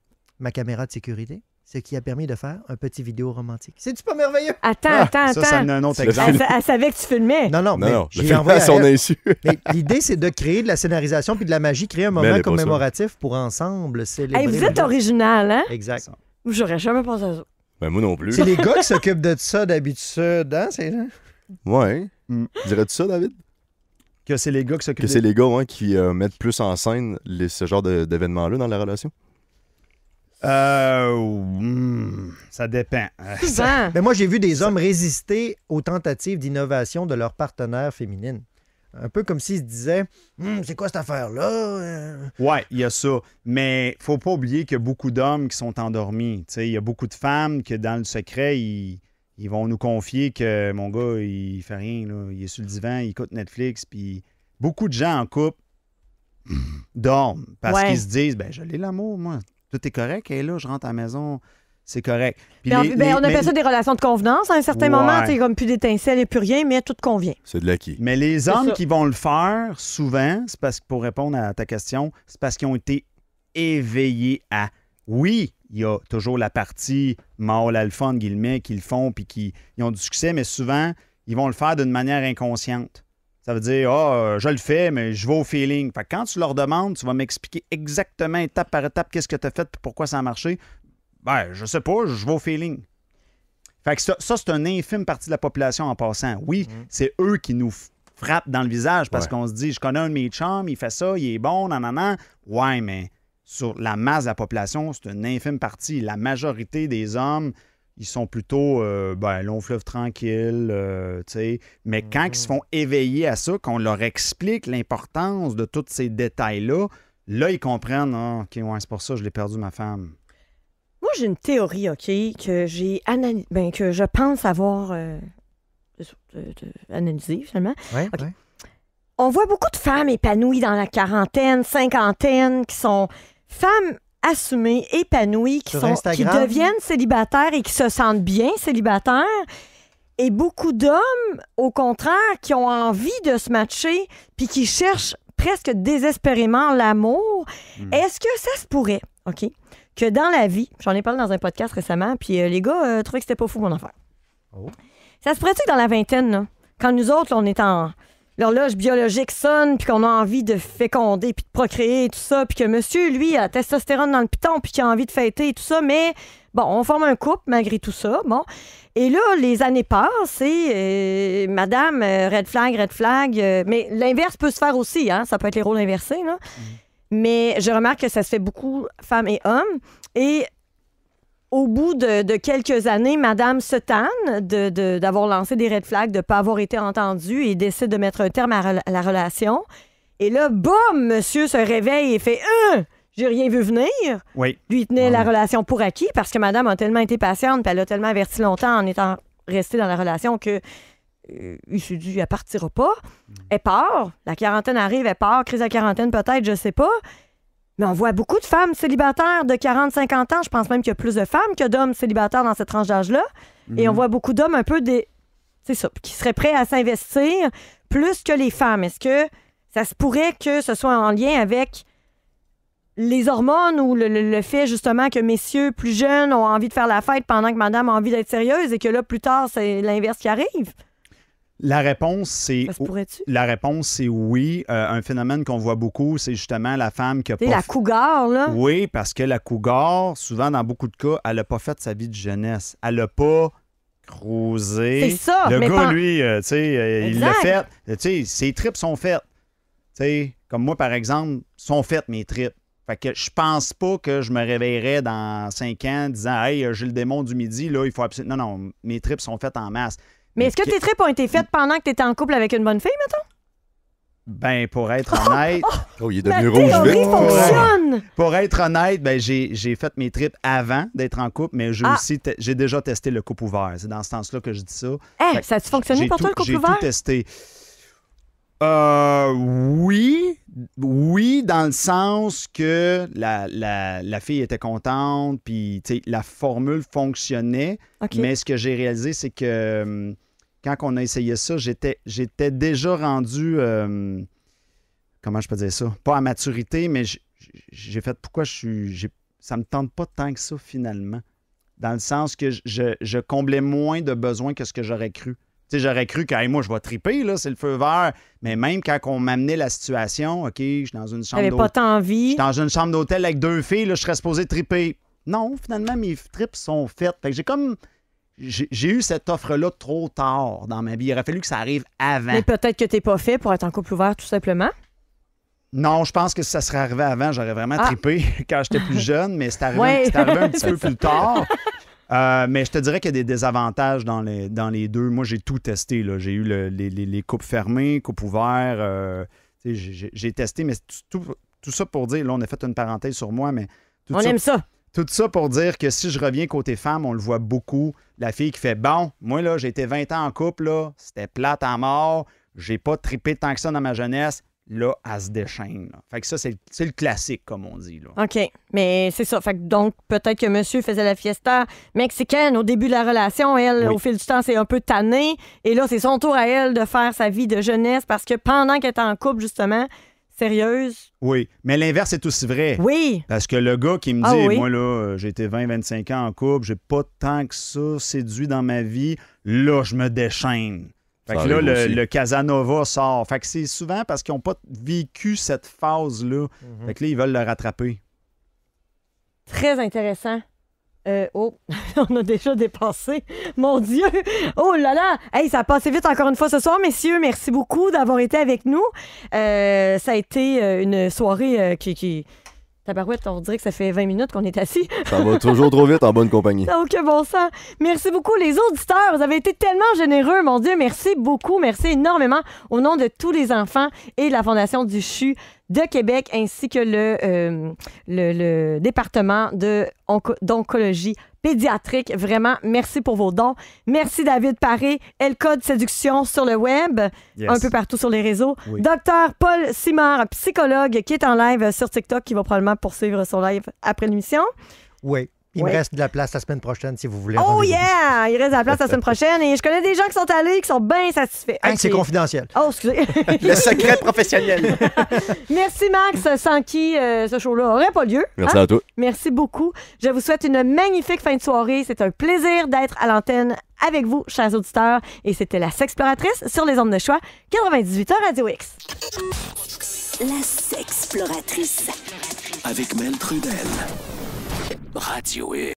ma caméra de sécurité ce qui a permis de faire un petit vidéo romantique. C'est-tu pas merveilleux? Attends, attends, ah! attends, ça, attends. Ça, un autre exemple. Elle, savait que tu filmais. Non, non, mais non, non j'ai envoyé à son insu. L'idée, c'est de créer de la scénarisation puis de la magie, créer un moment commémoratif pour ensemble célébrer. vous êtes original, hein? Exact. J'aurais jamais pensé à ça. Ben, moi non plus. C'est les gars qui s'occupent de ça d'habitude, hein? C'est... Ouais. Hmm. Dirais-tu ça, David? Que c'est les gars qui s'occupent Que c'est les gars qui euh, mettent plus en scène ce genre d'événements-là dans la relation? Euh, hmm, ça dépend. Mais ben, moi, j'ai vu des hommes résister aux tentatives d'innovation de leurs partenaire féminine. Un peu comme s'ils se disaient hmm, C'est quoi cette affaire-là euh. Ouais, il y a ça. Mais faut pas oublier qu'il y a beaucoup d'hommes qui sont endormis. Il y a beaucoup de femmes que dans le secret, ils, vont nous confier que mon gars, il fait rien. Il est sur le divan, il écoute Netflix. Puis beaucoup de gens en couple dorment parce qu'ils se disent ben, Je l'ai l'amour, moi tout correct. Et là, je rentre à la maison, c'est correct. on, a ben, appelle ça des relations de convenance. À un certain moment, comme plus d'étincelles et plus rien, mais tout convient. C'est de l'acquis. Mais les hommes qui vont le faire, souvent, c'est parce que, pour répondre à ta question, c'est parce qu'ils ont été éveillés à. Oui, il y a toujours la partie mâle alpha, guillemets, qu'ils font puis qui ont du succès, mais souvent, ils vont le faire d'une manière inconsciente. Ça veut dire, oh, je le fais, mais je vais au feeling. Fait quand tu leur demandes, tu vas m'expliquer exactement étape par étape qu'est-ce que tu as fait et pourquoi ça a marché. Ben, je sais pas, je vais au feeling. Fait ça, c'est une infime partie de la population en passant. Oui, mhm. c'est eux qui nous frappent dans le visage parce qu'on se dit, je connais un de mes chums, il fait ça, il est bon, nan, nan, Ouais, mais sur la masse de la population, c'est une infime partie. La majorité des hommes ils sont plutôt euh, ben, long fleuve tranquille, euh, sais. Mais quand ils se mhm. font éveiller à ça, qu'on leur explique l'importance de tous ces détails-là, là, ils comprennent, ah, OK, ouais, c'est pour ça que je l'ai perdu, ma femme. Moi, j'ai une théorie, OK, que j'ai analysée, ben, que je pense avoir euh, analysée, finalement. Oui, On voit beaucoup de femmes épanouies dans la quarantaine, cinquantaine, qui sont femmes assumés, épanouis, qui, sont, qui deviennent célibataires et qui se sentent bien célibataires. Et beaucoup d'hommes, au contraire, qui ont envie de se matcher puis qui cherchent presque désespérément l'amour. Hmm. Est-ce que ça se pourrait, OK, que dans la vie, j'en ai parlé dans un podcast récemment, puis euh, les gars euh, trouvaient que c'était pas fou mon affaire. Oh. Ça se pourrait-tu dans la vingtaine, quand nous autres, on est en l'horloge biologique sonne, puis qu'on a envie de féconder, puis de procréer, et tout ça, puis que monsieur, lui, a testostérone dans le piton, puis qu'il a envie de fêter, et tout ça, mais bon, on forme un couple malgré tout ça, bon. Et là, les années passent et euh, madame, euh, red flag, red flag, euh, mais l'inverse peut se faire aussi, hein, ça peut être les rôles inversés, là. Mmh. Mais je remarque que ça se fait beaucoup femmes et hommes. Et au bout de, quelques années, Madame se tanne d'avoir lancé des red flags, de ne pas avoir été entendue et décide de mettre un terme à la relation. Et là, boum, monsieur se réveille et fait euh, J'ai rien vu venir. Oui. Lui tenait la relation pour acquis parce que Madame a tellement été patiente, elle a tellement averti longtemps en étant restée dans la relation que euh, il s'est dit Elle partira pas. Mm. Elle part. La quarantaine arrive, elle part. Crise à quarantaine, peut-être, je sais pas. Mais on voit beaucoup de femmes célibataires de 40-50 ans. Je pense même qu'il y a plus de femmes que d'hommes célibataires dans cette tranche d'âge-là. Et on mhm. voit beaucoup d'hommes un peu des. C'est ça, qui seraient prêts à s'investir plus que les femmes. Est-ce que ça se pourrait que ce soit en lien avec les hormones ou le, fait justement que messieurs plus jeunes ont envie de faire la fête pendant que madame a envie d'être sérieuse et que là, plus tard, c'est l'inverse qui arrive? La réponse, c'est la réponse, c'est oui. Euh, un phénomène qu'on voit beaucoup, c'est justement la femme qui a pas la cougar là. Oui, parce que la cougar, souvent dans beaucoup de cas, elle n'a pas fait sa vie de jeunesse. Elle n'a pas cruisé. C'est ça. Le gars, lui, euh, euh, il l'a fait. ses tripes sont faites. Tu comme moi par exemple, sont faites mes tripes. Fait que je pense pas que je me réveillerais dans cinq ans disant Hey, j'ai le démon du midi, là, il faut absolument. Non, non, mes tripes sont faites en masse. Mais est-ce que tes tripes ont été faites pendant que tu étais en couple avec une bonne fille, mettons? Ben, pour être honnête. Oh, il est devenu rouge fonctionne! Pour être honnête, ben, j'ai fait mes trips avant d'être en couple, mais j'ai ah. aussi j'ai déjà testé le couple ouvert. C'est dans ce sens-là que je dis ça. Eh, ça a fonctionné pour toi, le couple ouvert? J'ai tout testé. Euh, oui, oui, dans le sens que la, fille était contente, puis la formule fonctionnait. Mais ce que j'ai réalisé, c'est que hum, quand on a essayé ça, j'étais, j'étais déjà rendu. Euh, comment je peux dire ça? Pas à maturité, mais j'ai fait pourquoi je suis. Ça me tente pas tant que ça finalement. Dans le sens que je, je comblais moins de besoins que ce que j'aurais cru. Tu j'aurais cru que moi, je vais triper, là, c'est le feu vert. Mais même quand on m'amenait la situation, OK, je suis dans une chambre d'hôtel. pas envie. Je suis dans une chambre d'hôtel avec deux filles, là, je serais supposé triper. Non, finalement, mes trips sont faites. j'ai comme j'ai eu cette offre-là trop tard dans ma vie. Il aurait fallu que ça arrive avant. Mais peut-être que t'es pas fait pour être en couple ouvert, tout simplement. Non, je pense que si ça serait arrivé avant, j'aurais vraiment ah. trippé quand j'étais plus jeune, mais c'est arrivé, un petit peu plus tard. Euh, mais je te dirais qu'il y a des désavantages dans les, dans les deux. Moi, j'ai tout testé. J'ai eu les, coupes fermées, coupes ouvertes. Euh, j'ai testé, mais tout, ça pour dire, là, on a fait une parenthèse sur moi, mais... Tout on aime ça. Tout ça pour dire que si je reviens côté femme, on le voit beaucoup. La fille qui fait Bon, moi là, j'ai été 20 ans en couple, là, c'était plate à mort, j'ai pas tripé tant que ça dans ma jeunesse. Là, elle se déchaîne. Fait que ça, c'est le, classique, comme on dit. Là. OK. Mais c'est ça. Fait que donc, peut-être que monsieur faisait la fiesta mexicaine au début de la relation. Elle, au fil du temps, c'est un peu tannée. Et là, c'est son tour à elle de faire sa vie de jeunesse parce que pendant qu'elle est en couple, justement, sérieuse. Oui, mais l'inverse est aussi vrai. Oui. Parce que le gars qui me ah dit, moi là, euh, j'ai été 20-25 ans en couple, j'ai pas tant que ça séduit dans ma vie, là, je me déchaîne. Fait que là, le, Casanova sort. Fait que c'est souvent parce qu'ils n'ont pas vécu cette phase-là. Mhm. Fait que là, ils veulent le rattraper. Très intéressant. Euh, oh, on a déjà dépassé. Mon Dieu! Oh là là! Hey, ça a passé vite encore une fois ce soir, messieurs. Merci beaucoup d'avoir été avec nous. Euh, ça a été euh, une soirée qui, Tabarouette, on dirait que ça fait 20 minutes qu'on est assis. Ça va toujours trop vite en bonne compagnie. Ok, bon ça. Merci beaucoup, les auditeurs. Vous avez été tellement généreux, mon Dieu. Merci beaucoup. Merci énormément au nom de tous les enfants et de la Fondation du CHU de Québec ainsi que le, euh, le, département d'oncologie pédiatrique. Vraiment, merci pour vos dons. Merci David Paré, El Code Séduction sur le web, un peu partout sur les réseaux. Docteur Paul Simard, psychologue, qui est en live sur TikTok, qui va probablement poursuivre son live après l'émission. Oui. Il me reste de la place la semaine prochaine si vous voulez. Oh yeah! Il reste de la place la semaine prochaine et je connais des gens qui sont allés qui sont bien satisfaits. C'est confidentiel. Oh, excusez. Le secret professionnel. Merci Max, sans qui euh, ce show-là n'aurait pas lieu. Merci hein? à toi. Merci beaucoup. Je vous souhaite une magnifique fin de soirée. C'est un plaisir d'être à l'antenne avec vous, chers auditeurs. Et c'était la Sexploratrice sur les ondes de choix, 98h Radio X. La Sexploratrice. Avec Mel Trudel. Radio